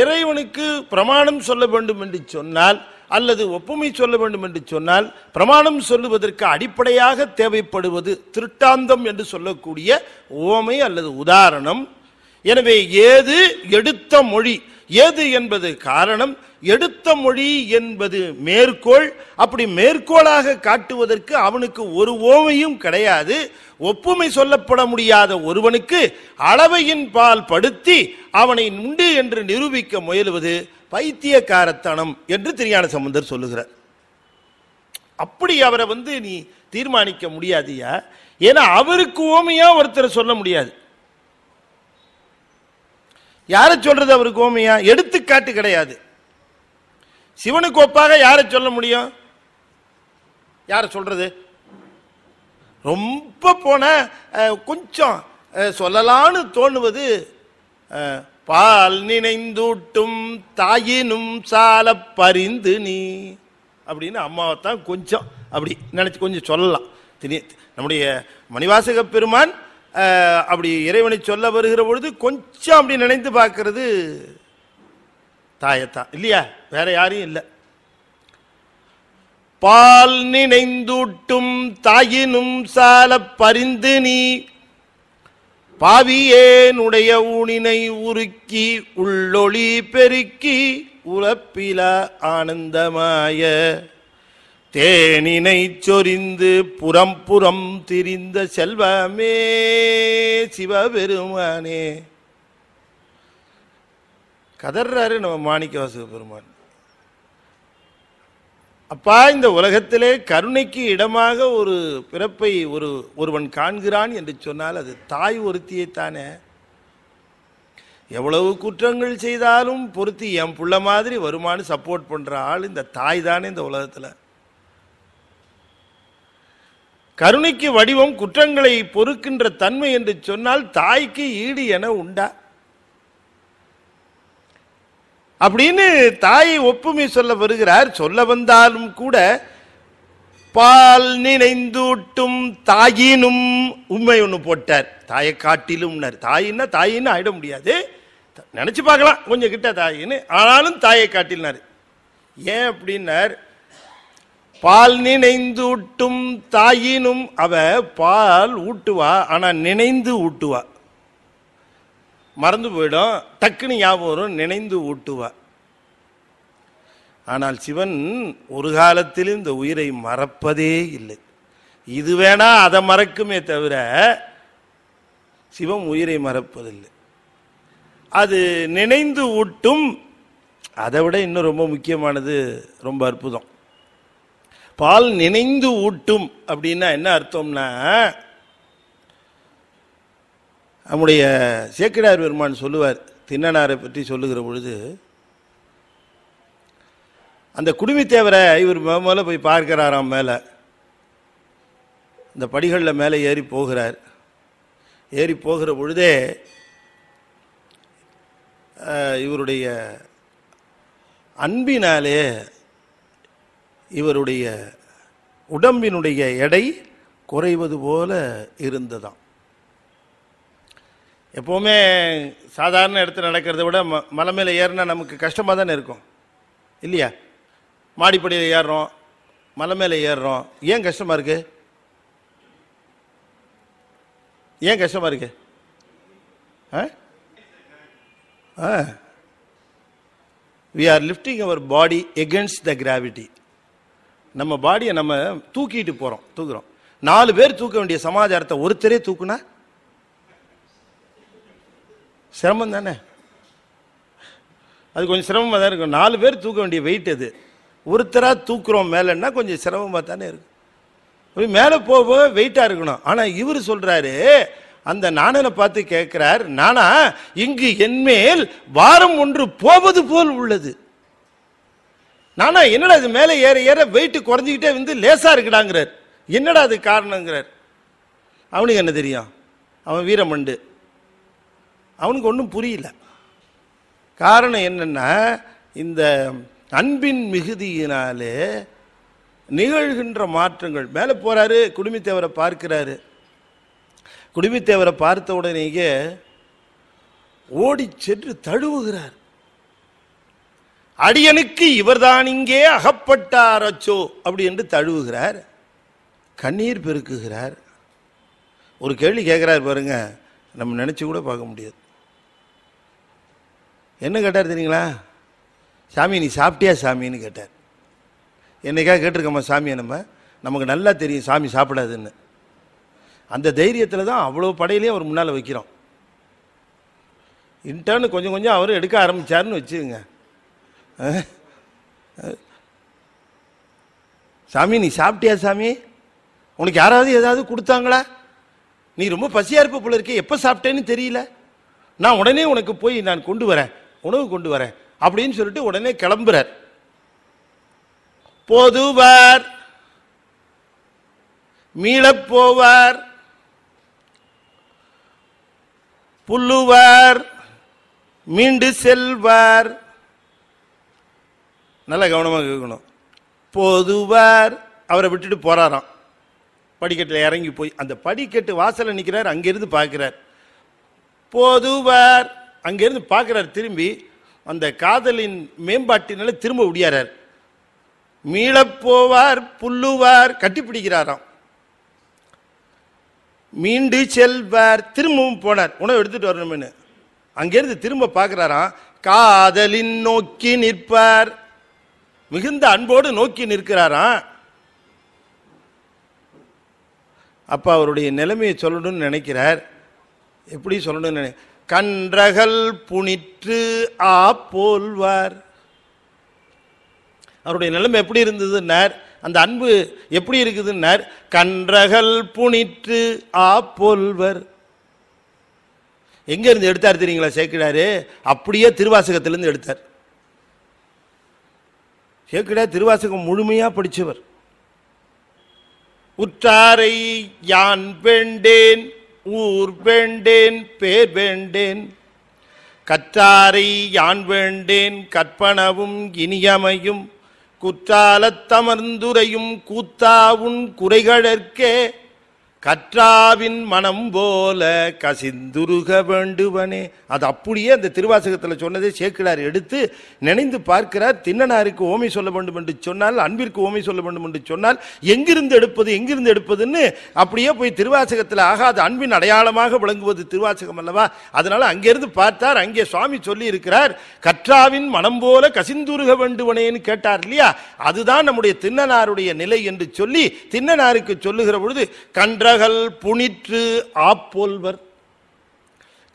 இறைவனுக்கு பிரமாணம் சொல்ல வேண்டும் என்று சொன்னால் அல்லது ஒப்புமை சொல்ல வேண்டும் என்று சொன்னால் பிரமாணம் சொல்லுவதற்கு அடிப்படையாக தேவைப்படுவது திருட்டாந்தம் என்று சொல்லக்கூடிய ஓமை அல்லது உதாரணம் எனவே ஏது எடுத்த மொழி எது என்பது காரணம் எடுத்த மொழி என்பது மேற்கோள் அப்படி மேற்கோளாக காட்டுவதற்கு அவனுக்கு ஒரு ஓமையும் கிடையாது ஒப்புமை சொல்லப்பட முடியாத ஒருவனுக்கு அளவையின் பால் படுத்தி அவனை உண்டு என்று நிரூபிக்க முயல்வது பைத்தியக்காரத்தனம் என்று திரியான சம்பந்தர் சொல்லுகிறார் அப்படி அவரை வந்து நீ தீர்மானிக்க முடியாதியா ஏன்னா அவருக்கு ஓமையா ஒருத்தர் சொல்ல முடியாது யாரை சொல்றது அவர் கோமியா எடுத்துக்காட்டு கிடையாது சிவனுக்கு ஒப்பாக யாரை சொல்ல முடியும் யாரை சொல்றது ரொம்ப போன கொஞ்சம் சொல்லலான்னு தோணுவது பால் நினைந்தூட்டும் தாயினும் சால பறிந்து நீ அப்படின்னு அம்மாவை தான் கொஞ்சம் அப்படி நினச்சி கொஞ்சம் சொல்லலாம் நம்முடைய மணிவாசக பெருமான் அப்படி இறைவனை சொல்ல வருகிற பொழுது கொஞ்சம் அப்படி நினைந்து பார்க்கறது தாயத்தான் இல்லையா வேற யாரையும் இல்லை பால் நினைந்தூட்டும் தாயினும் சால பறிந்து நீ பாவியேனுடைய ஊனினை உருக்கி உள்ளொளி பெருக்கி உழப்பில ஆனந்தமாய தேனினை சொரிந்து புறம் புறம் திரிந்த செல்வமே சிவபெருமானே கதர்றாரு நம்ம மாணிக்க வாசக பெருமான் அப்பா இந்த உலகத்திலே கருணைக்கு இடமாக ஒரு பிறப்பை ஒரு ஒருவன் காண்கிறான் என்று சொன்னால் அது தாய் ஒருத்தியை தானே எவ்வளவு குற்றங்கள் செய்தாலும் பொருத்தி என் புள்ள மாதிரி வருமானு சப்போர்ட் பண்ணுற ஆள் இந்த தாய் தானே இந்த உலகத்தில் கருணைக்கு வடிவம் குற்றங்களை பொறுக்கின்ற தன்மை என்று சொன்னால் தாய்க்கு ஈடு என உண்டா அப்படின்னு தாயை ஒப்புமை சொல்ல வருகிறார் சொல்ல வந்தாலும் கூட பால் நினைந்தூட்டும் தாயினும் உண்மை ஒன்று போட்டார் தாயை காட்டிலும் தாயின்னா தாயின்னு ஆயிட முடியாது நினச்சி பார்க்கலாம் கொஞ்சம் கிட்ட தாயின்னு ஆனாலும் தாயை காட்டினார் ஏன் அப்படின்னார் பால் ஊட்டும் தாயினும் அவ பால் ஊட்டுவா ஆனால் நினைந்து ஊட்டுவா மறந்து போயிடும் டக்குனு ஞாபகம் வரும் நினைந்து ஊட்டுவா ஆனால் சிவன் ஒரு காலத்திலும் இந்த உயிரை மறப்பதே இல்லை இது வேணா அதை மறக்குமே தவிர சிவம் உயிரை மறப்பதில்லை அது நினைந்து ஊட்டும் அதை விட இன்னும் ரொம்ப முக்கியமானது ரொம்ப அற்புதம் பால் நினைந்து ஊட்டும் அப்படின்னா என்ன அர்த்தம்னா நம்முடைய சேக்கிடார் பெருமான் சொல்லுவார் தின்னனாரை பற்றி சொல்லுகிற பொழுது அந்த குடுமித்தேவரை இவர் மேலே போய் பார்க்கிறாராம் மேலே இந்த படிகளில் மேலே ஏறி போகிறார் ஏறி போகிற பொழுதே இவருடைய அன்பினாலே இவருடைய உடம்பினுடைய எடை குறைவது போல இருந்ததாம் எப்போவுமே சாதாரண இடத்துல நடக்கிறத விட ம மலை மேலே ஏறினா நமக்கு கஷ்டமாக தானே இருக்கும் இல்லையா மாடிப்படியில் ஏறுறோம் மலை மேலே ஏறுறோம் ஏன் கஷ்டமாக இருக்குது ஏன் கஷ்டமாக இருக்கு ஆ we are lifting our body against the gravity நம்ம பாடியை நம்ம தூக்கிட்டு போகிறோம் தூக்குறோம் நாலு பேர் தூக்க வேண்டிய சமாச்சாரத்தை ஒருத்தரே தூக்குனா சிரமம் தானே அது கொஞ்சம் சிரமமாக தான் இருக்கும் நாலு பேர் தூக்க வேண்டிய வெயிட் அது ஒருத்தராக தூக்குறோம் மேலேன்னா கொஞ்சம் சிரமமாக தானே இருக்கும் அப்படி மேலே போக போக வெயிட்டாக இருக்கணும் ஆனால் இவர் சொல்கிறாரு அந்த நாணனை பார்த்து கேட்குறார் நானா இங்கு என்மேல் வாரம் ஒன்று போவது போல் உள்ளது நானா என்னடா இது மேலே ஏற ஏற வெயிட் குறைஞ்சிக்கிட்டே வந்து லேசாக இருக்கடாங்கிறார் என்னடா அது காரணங்கிறார் அவனுக்கு என்ன தெரியும் அவன் வீரமண்டு அவனுக்கு ஒன்றும் புரியல காரணம் என்னென்னா இந்த அன்பின் மிகுதியினாலே நிகழ்கின்ற மாற்றங்கள் மேலே போகிறாரு குடும்பத்தேவரை பார்க்கிறாரு குடும்பத்தேவரை பார்த்த உடனேயே ஓடி சென்று தழுவுகிறார் அடியனுக்கு இவர்தான் இங்கே அகப்பட்டார் அச்சோ அப்படி என்று தழுவுகிறார் கண்ணீர் பெருக்குகிறார் ஒரு கேள்வி கேட்குறாரு பாருங்க நம்ம நினச்சி கூட பார்க்க முடியாது என்ன கேட்டார் தெரியுங்களா சாமி நீ சாப்பிட்டியா சாமின்னு கேட்டார் என்னைக்காக கேட்டிருக்கோம்மா சாமியை நம்ம நமக்கு நல்லா தெரியும் சாமி சாப்பிடாதுன்னு அந்த தைரியத்தில் தான் அவ்வளோ படையிலே அவர் முன்னால் வைக்கிறோம் இன்டர்னு கொஞ்சம் கொஞ்சம் அவர் எடுக்க ஆரம்பித்தார்னு வச்சுக்கோங்க சாமி நீ சாப்பிட்டியா சாமி உனக்கு யாராவது ஏதாவது கொடுத்தாங்களா நீ ரொம்ப பசியாக இருப்ப போல இருக்கே எப்போ சாப்பிட்டேன்னு தெரியல நான் உடனே உனக்கு போய் நான் கொண்டு வரேன் உணவு கொண்டு வரேன் அப்படின்னு சொல்லிட்டு உடனே கிளம்புறார் போதுவார் மீளப் போவார் புல்லுவார் மீண்டு செல்வார் நல்லா கவனமாக இருக்கணும் பொதுவார் அவரை விட்டுட்டு போகிறாராம் படிக்கட்டில் இறங்கி போய் அந்த படிக்கட்டு வாசலில் நிற்கிறார் அங்கேருந்து பார்க்குறார் பொதுவார் அங்கேருந்து பார்க்குறார் திரும்பி அந்த காதலின் மேம்பாட்டினால திரும்ப முடியாறார் மீளப்போவார் புல்லுவார் கட்டிப்பிடிக்கிறாராம் மீண்டு செல்வார் திரும்பவும் போனார் உணவு எடுத்துகிட்டு வரணும்னு அங்கேருந்து திரும்ப பார்க்குறாராம் காதலின் நோக்கி நிற்பார் மிகுந்த அன்போடு நோக்கி நிற்கிறாராம் அப்போ அவருடைய நிலைமையை சொல்லணும்னு நினைக்கிறார் எப்படி சொல்லணும்னு நினை கன்றகல் புனிற்று ஆ போல்வார் அவருடைய நிலைமை எப்படி இருந்ததுன்னார் அந்த அன்பு எப்படி இருக்குதுன்னார் கன்றகல் புனிற்று ஆ போல்வர் எங்கேருந்து எடுத்தார் தெரியுங்களா சேர்க்கிறாரு அப்படியே திருவாசகத்திலேருந்து எடுத்தார் சேக்கிடா திருவாசகம் முழுமையாக படிச்சவர் உற்றாரை யான் வேண்டேன் ஊர் வேண்டேன் பேர் வேண்டேன் கற்றாரை யான் வேண்டேன் கற்பனவும் இனியமையும் குற்றாலத்தமர்ந்துரையும் கூத்தாவும் குறைகளற்கே கற்றாவின் மனம் போல கசிந்துருக வேண்டுவனே அது அப்படியே அந்த திருவாசகத்தில் சொன்னதே சேக்கிழார் எடுத்து நினைந்து பார்க்கிறார் தின்னனாருக்கு ஓமை சொல்ல வேண்டும் என்று சொன்னால் அன்பிற்கு ஓமை சொல்ல வேண்டும் என்று சொன்னால் எங்கிருந்து எடுப்பது எங்கிருந்து எடுப்பதுன்னு அப்படியே போய் திருவாசகத்தில் ஆகாது அன்பின் அடையாளமாக விளங்குவது திருவாசகம் அல்லவா அதனால் அங்கிருந்து பார்த்தார் அங்கே சுவாமி சொல்லி இருக்கிறார் கற்றாவின் மனம் போல கசிந்துருக வேண்டுவனேன்னு கேட்டார் இல்லையா அதுதான் நம்முடைய தின்னனாருடைய நிலை என்று சொல்லி தின்னனாருக்கு சொல்லுகிற பொழுது கன்ற கன்றகல் புனிற்று ஆப்போல்வர்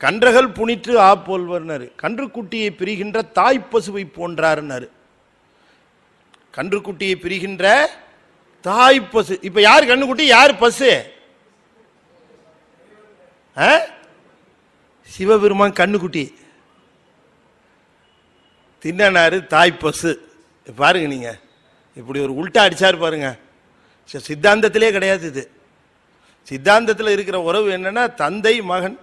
கன்றகல் புனிற்று ஆப்போல்வர்னாரு கன்றுக்குட்டியை பிரிகின்ற தாய்ப்பசுவை போன்றார்னாரு கன்றுக்குட்டியை பிரிகின்ற தாய்ப்பசு இப்போ யார் கண்ணுக்குட்டி யார் பசு சிவபெருமான் கண்ணுக்குட்டி தின்னனாரு தாய்ப்பசு பாருங்க நீங்கள் இப்படி ஒரு உள்டா அடிச்சாரு பாருங்க சித்தாந்தத்திலே கிடையாது இது சித்தாந்தத்தில் இருக்கிற உறவு என்னன்னா தந்தை மகன்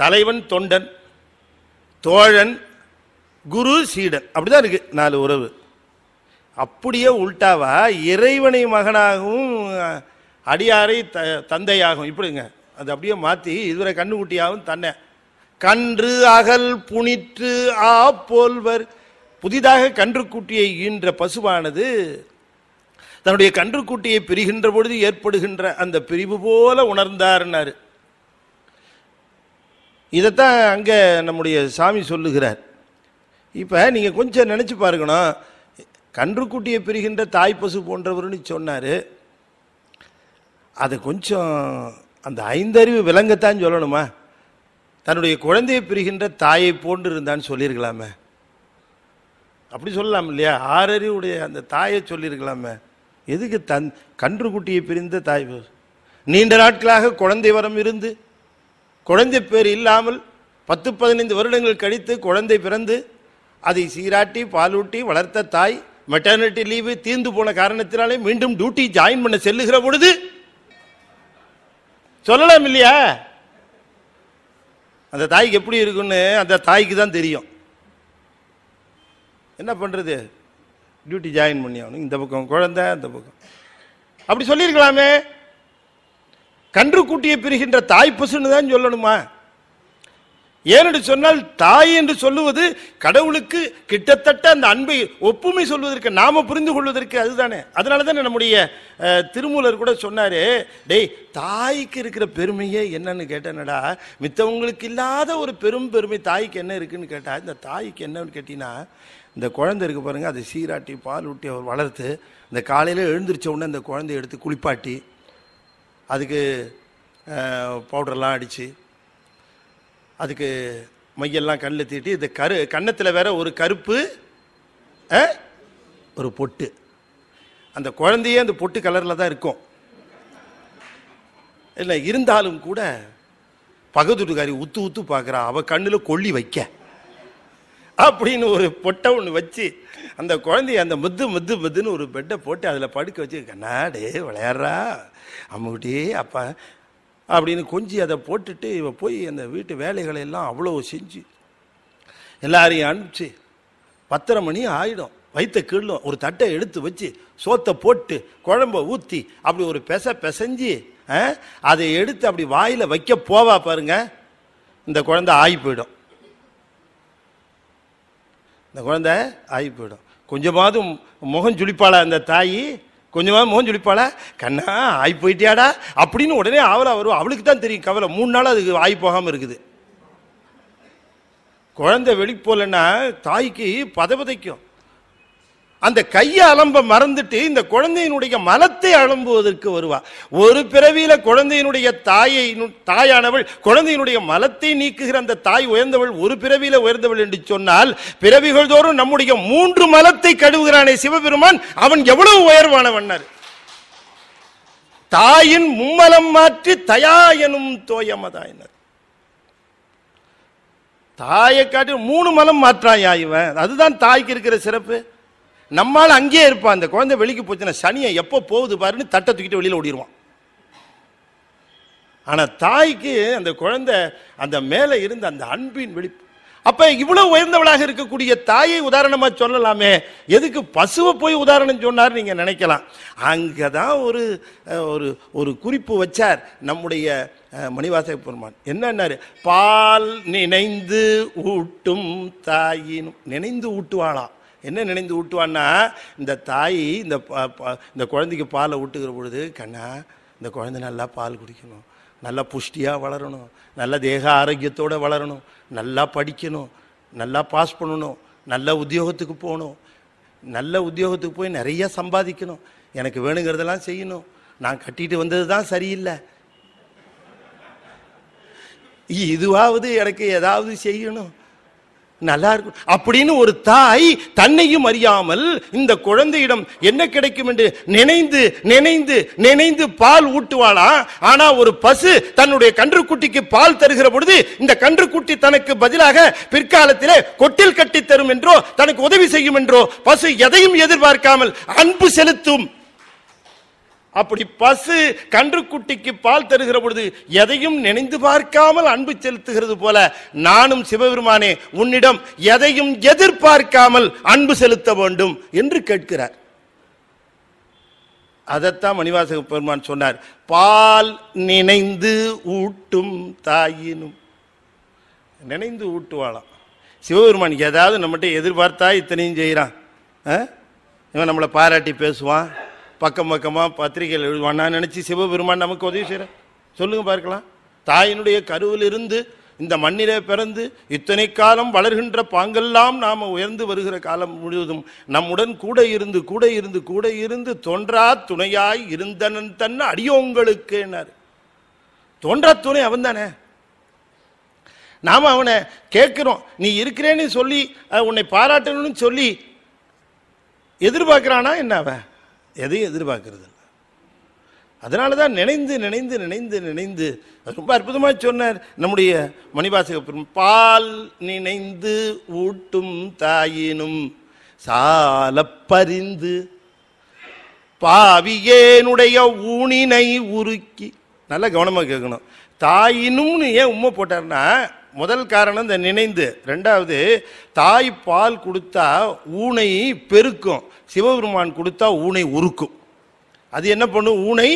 தலைவன் தொண்டன் தோழன் குரு சீடன் அப்படிதான் இருக்கு நாலு உறவு அப்படியே உள்டாவா இறைவனை மகனாகவும் அடியாரை த தந்தையாகும் இப்படிங்க அது அப்படியே மாற்றி இதுவரை கண்ணுக்குட்டியாகவும் தன்னை கன்று அகல் புனிற்று ஆ போல்வர் புதிதாக கன்றுக்குட்டியை ஈன்ற பசுவானது தன்னுடைய கன்றுக்குட்டியை பிரிகின்ற பொழுது ஏற்படுகின்ற அந்த பிரிவு போல உணர்ந்தார்னாரு இதைத்தான் அங்கே நம்முடைய சாமி சொல்லுகிறார் இப்போ நீங்கள் கொஞ்சம் நினச்சி பாருக்கணும் கன்றுக்குட்டியை பிரிகின்ற தாய் பசு போன்றவர்னு சொன்னார் அது கொஞ்சம் அந்த ஐந்தறிவு விலங்கத்தான் சொல்லணுமா தன்னுடைய குழந்தையை பிரிகின்ற தாயை போன்று இருந்தான்னு சொல்லியிருக்கலாமே அப்படி சொல்லலாம் இல்லையா ஆறறிவுடைய அந்த தாயை சொல்லியிருக்கலாமே எதுக்கு தன் கன்று குட்டியை பிரிந்த தாய் நீண்ட நாட்களாக குழந்தை வரம் இருந்து குழந்தை பேர் இல்லாமல் பத்து பதினைந்து வருடங்கள் கழித்து குழந்தை பிறந்து அதை சீராட்டி பாலூட்டி வளர்த்த தாய் மெட்டர்னிட்டி லீவு தீர்ந்து போன காரணத்தினாலே மீண்டும் டியூட்டி ஜாயின் பண்ண செல்லுகிற பொழுது சொல்லலாம் இல்லையா அந்த தாய்க்கு எப்படி இருக்குன்னு அந்த தாய்க்கு தான் தெரியும் என்ன பண்ணுறது டியூட்டி ஜாயின் பண்ணி ஆகணும் இந்த பக்கம் குழந்தை அந்த பக்கம் அப்படி சொல்லியிருக்கலாமே கன்று கூட்டியை பிரிகின்ற தாய் பசுன்னு தான் சொல்லணுமா ஏனென்று சொன்னால் தாய் என்று சொல்லுவது கடவுளுக்கு கிட்டத்தட்ட அந்த அன்பை ஒப்புமை சொல்வதற்கு நாம புரிந்து கொள்வதற்கு அதுதானே அதனால தானே நம்முடைய திருமூலர் கூட சொன்னாரு டேய் தாய்க்கு இருக்கிற பெருமையே என்னன்னு கேட்டேனடா மித்தவங்களுக்கு இல்லாத ஒரு பெரும் பெருமை தாய்க்கு என்ன இருக்குன்னு கேட்டா இந்த தாய்க்கு என்னன்னு கேட்டீங்கன்னா இந்த குழந்தை இருக்க பாருங்கள் அதை சீராட்டி பால் ஊட்டி அவர் வளர்த்து இந்த காலையில் எழுந்திரிச்ச உடனே அந்த குழந்தைய எடுத்து குளிப்பாட்டி அதுக்கு பவுடர்லாம் அடித்து அதுக்கு மையெல்லாம் கண்ணில் தீட்டி இந்த கரு கன்னத்தில் வேற ஒரு கருப்பு ஒரு பொட்டு அந்த குழந்தையே அந்த பொட்டு கலரில் தான் இருக்கும் இல்லை இருந்தாலும் கூட பகதூட்டுக்காரி உத்து உத்து பார்க்குறா அவள் கண்ணில் கொல்லி வைக்க அப்படின்னு ஒரு பொட்டை ஒன்று வச்சு அந்த குழந்தைய அந்த முத்து முத்து முத்துன்னு ஒரு பெட்டை போட்டு அதில் படுக்க வச்சு கண்ணாடே விளையாடுறா அம்முக்கிட்டே அப்பா அப்படின்னு கொஞ்சி அதை போட்டுட்டு இவ போய் அந்த வீட்டு வேலைகளை எல்லாம் அவ்வளோ செஞ்சு எல்லாரையும் அனுப்பிச்சு பத்தரை மணி ஆகிடும் வைத்த கீழும் ஒரு தட்டை எடுத்து வச்சு சோத்தை போட்டு குழம்ப ஊற்றி அப்படி ஒரு பெச பெசைஞ்சு அதை எடுத்து அப்படி வாயில் வைக்க போவா பாருங்க இந்த குழந்தை ஆகி போயிடும் இந்த குழந்தை ஆகி போயிடும் கொஞ்சமாவது முகம் ஜுளிப்பாளா அந்த தாயி கொஞ்சமாவது முகம் ஜுளிப்பாளா கண்ணா ஆகி போயிட்டியாடா அப்படின்னு உடனே ஆவலாக வரும் அவளுக்கு தான் தெரியும் கவலை மூணு நாள் அதுக்கு ஆகி போகாமல் இருக்குது குழந்தை வெளிக்கு போகலன்னா தாய்க்கு பதபதைக்கும் அந்த கையை அலம்ப மறந்துட்டு இந்த குழந்தையினுடைய மனத்தை அலம்புவதற்கு வருவா ஒரு பிறவியில குழந்தையினுடைய தாயை தாயானவள் குழந்தையினுடைய மலத்தை நீக்குகிற அந்த தாய் உயர்ந்தவள் ஒரு பிறவியில உயர்ந்தவள் என்று சொன்னால் பிறவிகள் தோறும் நம்முடைய மூன்று மலத்தை கழுவுகிறானே சிவபெருமான் அவன் எவ்வளவு உயர்வானவன்னர் தாயின் மும்மலம் மாற்றி தயா எனும் தோயமதாயினர் தாயை காட்டி மூணு மலம் மாற்றாயா இவன் அதுதான் தாய்க்கு இருக்கிற சிறப்பு நம்மால் அங்கேயே இருப்பான் அந்த குழந்தை வெளிக்கு போச்சுன்னா சனியை எப்போ போகுது பாருன்னு தட்டை தூக்கிட்டு வெளியில் ஓடிடுவான் ஆனால் தாய்க்கு அந்த குழந்தை அந்த மேலே இருந்த அந்த அன்பின் வெளிப்பு அப்போ இவ்வளோ உயர்ந்தவளாக இருக்கக்கூடிய தாயை உதாரணமாக சொல்லலாமே எதுக்கு பசுவை போய் உதாரணம் சொன்னார் நீங்கள் நினைக்கலாம் அங்கே தான் ஒரு ஒரு ஒரு குறிப்பு வச்சார் நம்முடைய மணிவாசக பெருமான் என்னன்னாரு பால் நினைந்து ஊட்டும் தாயினும் நினைந்து ஊட்டுவாளாம் என்ன நினைந்து ஊட்டுவான்னா இந்த தாய் இந்த இந்த குழந்தைக்கு பாலை ஊட்டுகிற பொழுது கண்ணா இந்த குழந்தை நல்லா பால் குடிக்கணும் நல்லா புஷ்டியாக வளரணும் நல்ல தேக ஆரோக்கியத்தோடு வளரணும் நல்லா படிக்கணும் நல்லா பாஸ் பண்ணணும் நல்ல உத்தியோகத்துக்கு போகணும் நல்ல உத்தியோகத்துக்கு போய் நிறைய சம்பாதிக்கணும் எனக்கு வேணுங்கிறதெல்லாம் செய்யணும் நான் கட்டிட்டு வந்தது தான் சரியில்லை இதுவாவது எனக்கு ஏதாவது செய்யணும் நல்லா இருக்கும் அப்படின்னு ஒரு தாய் தன்னையும் அறியாமல் இந்த குழந்தையிடம் என்ன கிடைக்கும் என்று நினைந்து நினைந்து நினைந்து பால் ஊட்டுவாளா ஆனா ஒரு பசு தன்னுடைய கன்றுக்குட்டிக்கு பால் தருகிற பொழுது இந்த கன்றுக்குட்டி தனக்கு பதிலாக பிற்காலத்திலே கொட்டில் கட்டி தரும் என்றோ தனக்கு உதவி செய்யும் என்றோ பசு எதையும் எதிர்பார்க்காமல் அன்பு செலுத்தும் அப்படி பசு கன்றுக்குட்டிக்கு பால் தருகிற பொழுது எதையும் நினைந்து பார்க்காமல் அன்பு செலுத்துகிறது போல நானும் சிவபெருமானே உன்னிடம் எதையும் எதிர்பார்க்காமல் அன்பு செலுத்த வேண்டும் என்று கேட்கிறார் அதைத்தான் மணிவாசக பெருமான் சொன்னார் பால் நினைந்து ஊட்டும் தாயினும் நினைந்து ஊட்டுவாளாம் சிவபெருமான் ஏதாவது நம்மகிட்ட எதிர்பார்த்தா இத்தனையும் செய்கிறான் இவன் நம்மளை பாராட்டி பேசுவான் பக்கம் பக்கமாக பத்திரிகையில் எழுதுவான் நான் நினச்சி சிவபெருமான் நமக்கு உதவி செய்கிறேன் சொல்லுங்கள் பார்க்கலாம் தாயினுடைய கருவிலிருந்து இந்த மண்ணிலே பிறந்து இத்தனை காலம் வளர்கின்ற பாங்கெல்லாம் நாம் உயர்ந்து வருகிற காலம் முழுவதும் நம்முடன் கூட இருந்து கூட இருந்து கூட இருந்து தோன்றா துணையாய் இருந்தனன் தன் அடியோங்களுக்குன்னார் தோன்றா துணை அவன் தானே நாம் அவனை கேட்குறோம் நீ இருக்கிறேன்னு சொல்லி உன்னை பாராட்டணும்னு சொல்லி எதிர்பார்க்குறானா என்ன அவன் எதையும் எதிர்பார்க்கறது அதனால தான் நினைந்து நினைந்து நினைந்து நினைந்து ரொம்ப அற்புதமாக சொன்னார் நம்முடைய மணிவாசக பால் நினைந்து ஊட்டும் தாயினும் சால பறிந்து பாவியேனுடைய ஊனினை உருக்கி நல்லா கவனமாக கேட்கணும் தாயினும்னு ஏன் உண்மை போட்டார்னா முதல் காரணம் இந்த நினைந்து ரெண்டாவது தாய் பால் கொடுத்தா ஊனை பெருக்கும் சிவபெருமான் கொடுத்தா ஊனை உருக்கும் அது என்ன பண்ணும் ஊனை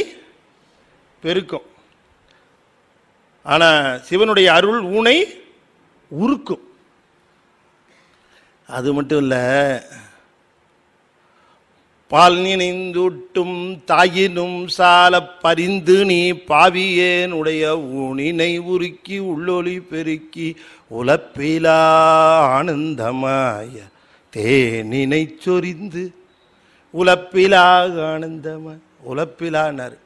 பெருக்கும் ஆனால் சிவனுடைய அருள் ஊனை உருக்கும் அது மட்டும் இல்லை பால் நினைந்துட்டும் தாயினும் சால பறிந்து நீ பாவியேன் உடைய ஊனினை உருக்கி உள்ளொளி பெருக்கி உலப்பிலா ஆனந்தமாய தேனினை சொரிந்து உலப்பிலா ஆனந்தமாய் உலப்பிலானார்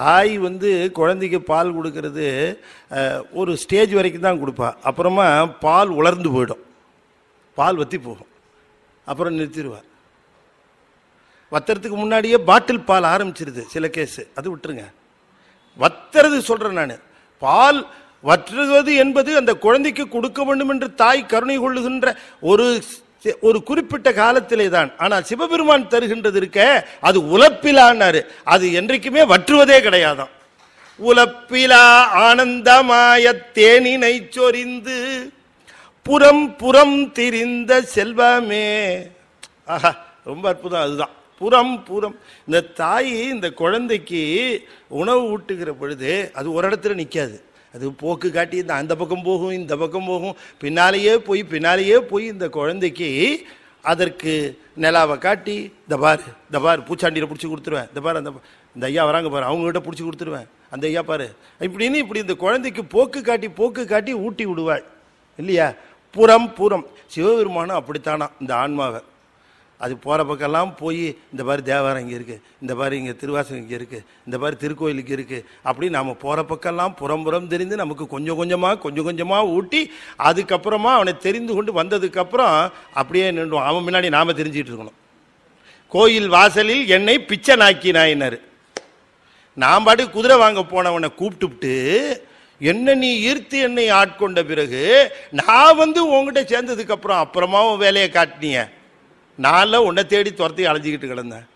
தாய் வந்து குழந்தைக்கு பால் கொடுக்கறது ஒரு ஸ்டேஜ் வரைக்கும் தான் கொடுப்பா அப்புறமா பால் உலர்ந்து போயிடும் பால் வற்றி போகும் அப்புறம் நிறுத்திடுவார் வத்துறதுக்கு முன்னாடியே பாட்டில் பால் ஆரம்பிச்சிருது சில கேஸு அது விட்டுருங்க வத்துறது சொல்கிறேன் நான் பால் வற்றுவது என்பது அந்த குழந்தைக்கு கொடுக்க வேண்டும் என்று தாய் கருணை கொள்ளுகின்ற ஒரு ஒரு குறிப்பிட்ட காலத்திலே தான் ஆனால் சிவபெருமான் தருகின்றது இருக்க அது உலப்பிலான்னாரு அது என்றைக்குமே வற்றுவதே கிடையாதான் உழப்பிலா ஆனந்தமாய தேனினை சொறிந்து புறம் புறம் திரிந்த செல்வமே ஆஹா ரொம்ப அற்புதம் அதுதான் புறம் புறம் இந்த தாய் இந்த குழந்தைக்கு உணவு ஊட்டுகிற பொழுது அது ஒரு இடத்துல நிற்காது அது போக்கு காட்டி இந்த அந்த பக்கம் போகும் இந்த பக்கம் போகும் பின்னாலேயே போய் பின்னாலேயே போய் இந்த குழந்தைக்கு அதற்கு நிலாவை காட்டி இந்த பார் இந்த பார் பூச்சாண்டியில் பிடிச்சி கொடுத்துருவேன் இந்த பார் அந்த இந்த ஐயா வராங்க பாரு அவங்ககிட்ட பிடிச்சி கொடுத்துருவேன் அந்த ஐயா பாரு இப்படின்னு இப்படி இந்த குழந்தைக்கு போக்கு காட்டி போக்கு காட்டி ஊட்டி விடுவாள் இல்லையா புறம் புறம் சிவபெருமானம் அப்படித்தானா இந்த ஆன்மாவை அது போகிற பக்கம்லாம் போய் இந்த மாதிரி தேவாரம் இங்கே இருக்குது இந்த மாதிரி இங்கே திருவாசகம் இங்கே இருக்குது இந்த மாதிரி திருக்கோயிலுக்கு இருக்குது அப்படி நாம் போகிற பக்கம்லாம் புறம்புறம் தெரிந்து நமக்கு கொஞ்சம் கொஞ்சமாக கொஞ்சம் கொஞ்சமாக ஊட்டி அதுக்கப்புறமா அவனை தெரிந்து கொண்டு வந்ததுக்கப்புறம் அப்படியே நின்று அவன் முன்னாடி நாம் தெரிஞ்சிகிட்டு இருக்கணும் கோயில் வாசலில் என்னை பிச்சை நாக்கினாயினார் நாம் பாட்டு குதிரை வாங்க போனவனை கூப்பிட்டு என்ன நீ ஈர்த்து என்னை ஆட்கொண்ட பிறகு நான் வந்து உங்ககிட்ட சேர்ந்ததுக்கப்புறம் அப்புறமாவும் வேலையை காட்டினிய நான்லாம் உன்னை தேடி துரத்தி அலைஞ்சிக்கிட்டு கிடந்தேன்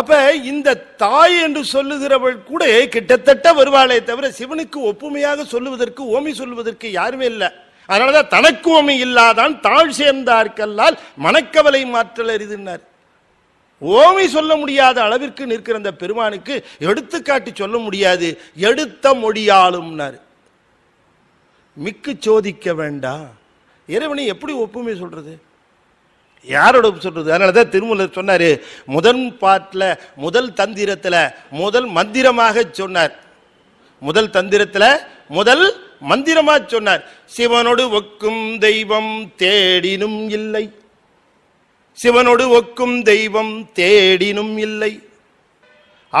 அப்ப இந்த தாய் என்று சொல்லுகிறவள் கூட கிட்டத்தட்ட வருவாளே தவிர சிவனுக்கு ஒப்புமையாக சொல்லுவதற்கு ஓமி சொல்லுவதற்கு யாருமே இல்லை அதனாலதான் தனக்கு ஓமி இல்லாதான் தாழ் சேர்ந்தார்கல்லால் மனக்கவலை மாற்றல் அரிதுன்னார் ஓமி சொல்ல முடியாத அளவிற்கு நிற்கிற அந்த பெருமானுக்கு எடுத்துக்காட்டி சொல்ல முடியாது எடுத்த மொழியாலும் மிக்கு சோதிக்க வேண்டாம் இறைவனை எப்படி ஒப்புமை சொல்றது யாரோட சொல்றது அதனால தான் திருமூலர் சொன்னார் முதன் பாட்டில் முதல் தந்திரத்தில் முதல் மந்திரமாக சொன்னார் முதல் தந்திரத்தில் முதல் மந்திரமா சொன்னார் சிவனோடு ஒக்கும் தெய்வம் தேடினும் இல்லை சிவனோடு ஒக்கும் தெய்வம் தேடினும் இல்லை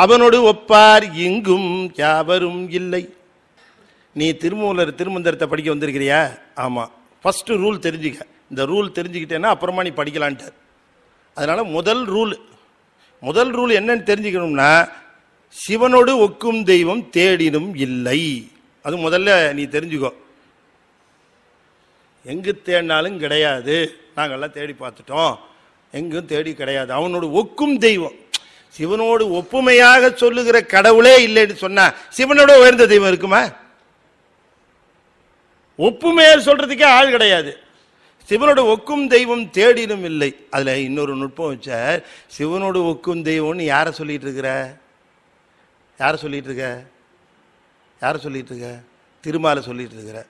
அவனோடு ஒப்பார் இங்கும் யாவரும் இல்லை நீ திருமூலர் திருமந்திரத்தை படிக்க வந்திருக்கிறியா ஆமாம் ஃபஸ்ட்டு ரூல் தெரிஞ்சுக்க இந்த ரூல் தெரிஞ்சுக்கிட்டேன்னா அப்புறமா நீ படிக்கலான்ட்டார் அதனால் முதல் ரூல் முதல் ரூல் என்னன்னு தெரிஞ்சுக்கணும்னா சிவனோடு ஒக்கும் தெய்வம் தேடினும் இல்லை அது முதல்ல நீ தெரிஞ்சுக்கோ எங்கு தேடினாலும் கிடையாது நாங்கள்லாம் தேடி பார்த்துட்டோம் எங்கும் தேடி கிடையாது அவனோட ஒக்கும் தெய்வம் சிவனோடு ஒப்புமையாக சொல்லுகிற கடவுளே இல்லைன்னு சொன்னா சிவனோட உயர்ந்த தெய்வம் இருக்குமா ஒப்புமையாக சொல்றதுக்கே ஆள் கிடையாது சிவனோட ஒக்கும் தெய்வம் தேடினும் இல்லை அதில் இன்னொரு நுட்பம் வச்சார் சிவனோட ஒக்கும் தெய்வம்னு யாரை சொல்லிட்டு இருக்கிற யாரை சொல்லிட்டு இருக்க யாரை சொல்லிட்டு இருக்க திருமாலை சொல்லிட்டு இருக்கிற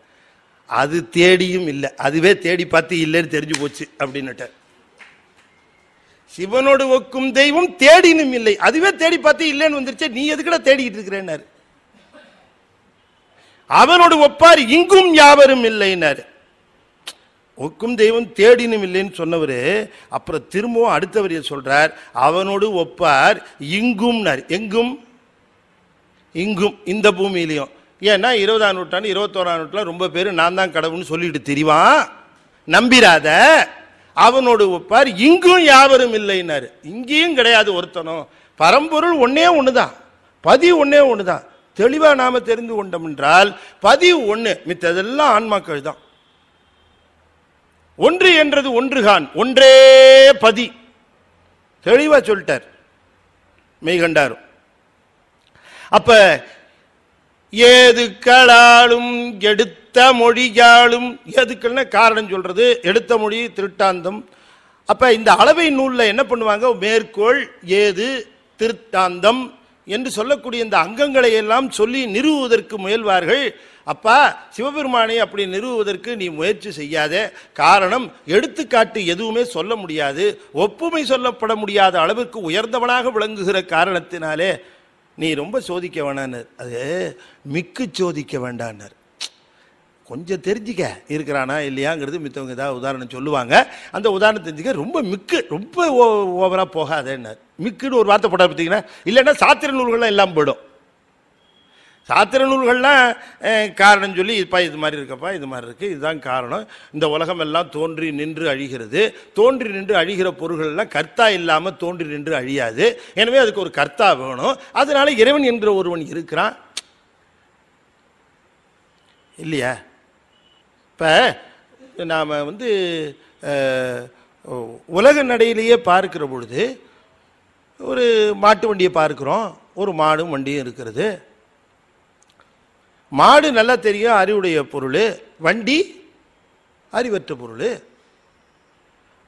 அது தேடியும் இல்லை அதுவே தேடி பார்த்து இல்லைன்னு தெரிஞ்சு போச்சு அப்படின்னுட்ட சிவனோடு ஒக்கும் தெய்வம் தேடினும் இல்லை அதுவே தேடி பார்த்து இல்லைன்னு வந்துருச்சு நீ எதுக்கட தேடிக்கிட்டு இருக்கிறேன்னாரு அவனோடு ஒப்பார் இங்கும் யாவரும் இல்லைன்னாரு ஒக்கும் தெய்வம் தேடினும் இல்லைன்னு சொன்னவர் அப்புறம் திரும்பவும் அடுத்தவர் சொல்றார் அவனோடு ஒப்பார் இங்கும்னார் எங்கும் இங்கும் இந்த பூமியிலையும் ஏன்னா இருபதாம் நூற்றாண்டு இருபத்தோராம் நூற்றில் ரொம்ப பேர் நான் தான் கடவுள்னு சொல்லிட்டு தெரிவான் நம்பிராத அவனோடு ஒப்பார் இங்கும் யாவரும் இல்லைன்னாரு இங்கேயும் கிடையாது ஒருத்தனும் பரம்பொருள் ஒன்னே ஒன்று தான் பதி ஒன்னே ஒன்று தான் தெளிவாக நாம் தெரிந்து கொண்டோம் என்றால் பதிவு ஒன்று மித்ததெல்லாம் ஆன்மாக்கள் தான் ஒன்று என்றது ஒன்றுகான் ஒன்றே பதி தெளிவா சொல்லிட்டார் மெய்கண்டார் அப்ப ஏது களாலும் எடுத்த மொழியாலும் எதுக்குன்னு காரணம் சொல்றது எடுத்த மொழி திருட்டாந்தம் அப்ப இந்த அளவை நூலில் என்ன பண்ணுவாங்க மேற்கோள் ஏது திருட்டாந்தம் என்று சொல்லக்கூடிய இந்த அங்கங்களை எல்லாம் சொல்லி நிறுவுவதற்கு முயல்வார்கள் அப்பா சிவபெருமானை அப்படி நிறுவுவதற்கு நீ முயற்சி செய்யாத காரணம் எடுத்துக்காட்டு எதுவுமே சொல்ல முடியாது ஒப்புமை சொல்லப்பட முடியாத அளவுக்கு உயர்ந்தவனாக விளங்குகிற காரணத்தினாலே நீ ரொம்ப சோதிக்க வேணான்னர் அது மிக்கு சோதிக்க வேண்டான்னர் கொஞ்சம் தெரிஞ்சிக்க இருக்கிறானா இல்லையாங்கிறது மித்தவங்க ஏதாவது உதாரணம் சொல்லுவாங்க அந்த உதாரணம் தெரிஞ்சுக்க ரொம்ப மிக்கு ரொம்ப ஓவராக போகாதேன்னார் மிக்குன்னு ஒரு வார்த்தை போட்டால் பார்த்தீங்கன்னா இல்லைன்னா சாத்திர நூல்கள்லாம் எல்லாம் போயிடும் சாத்திர நூல்கள்லாம் காரணம் சொல்லி இப்போ இது மாதிரி இருக்கப்பா இது மாதிரி இருக்குது இதுதான் காரணம் இந்த உலகம் எல்லாம் தோன்றி நின்று அழிகிறது தோன்றி நின்று அழிகிற பொருள்கள்லாம் கர்த்தா இல்லாமல் தோன்றி நின்று அழியாது எனவே அதுக்கு ஒரு கர்த்தா வேணும் அதனால இறைவன் என்கிற ஒருவன் இருக்கிறான் இல்லையா இப்போ நாம் வந்து உலக நடையிலேயே பார்க்கிற பொழுது ஒரு மாட்டு வண்டியை பார்க்குறோம் ஒரு மாடும் வண்டியும் இருக்கிறது மாடு நல்லா தெரியும் அறிவுடைய பொருள் வண்டி அறிவற்ற பொருள்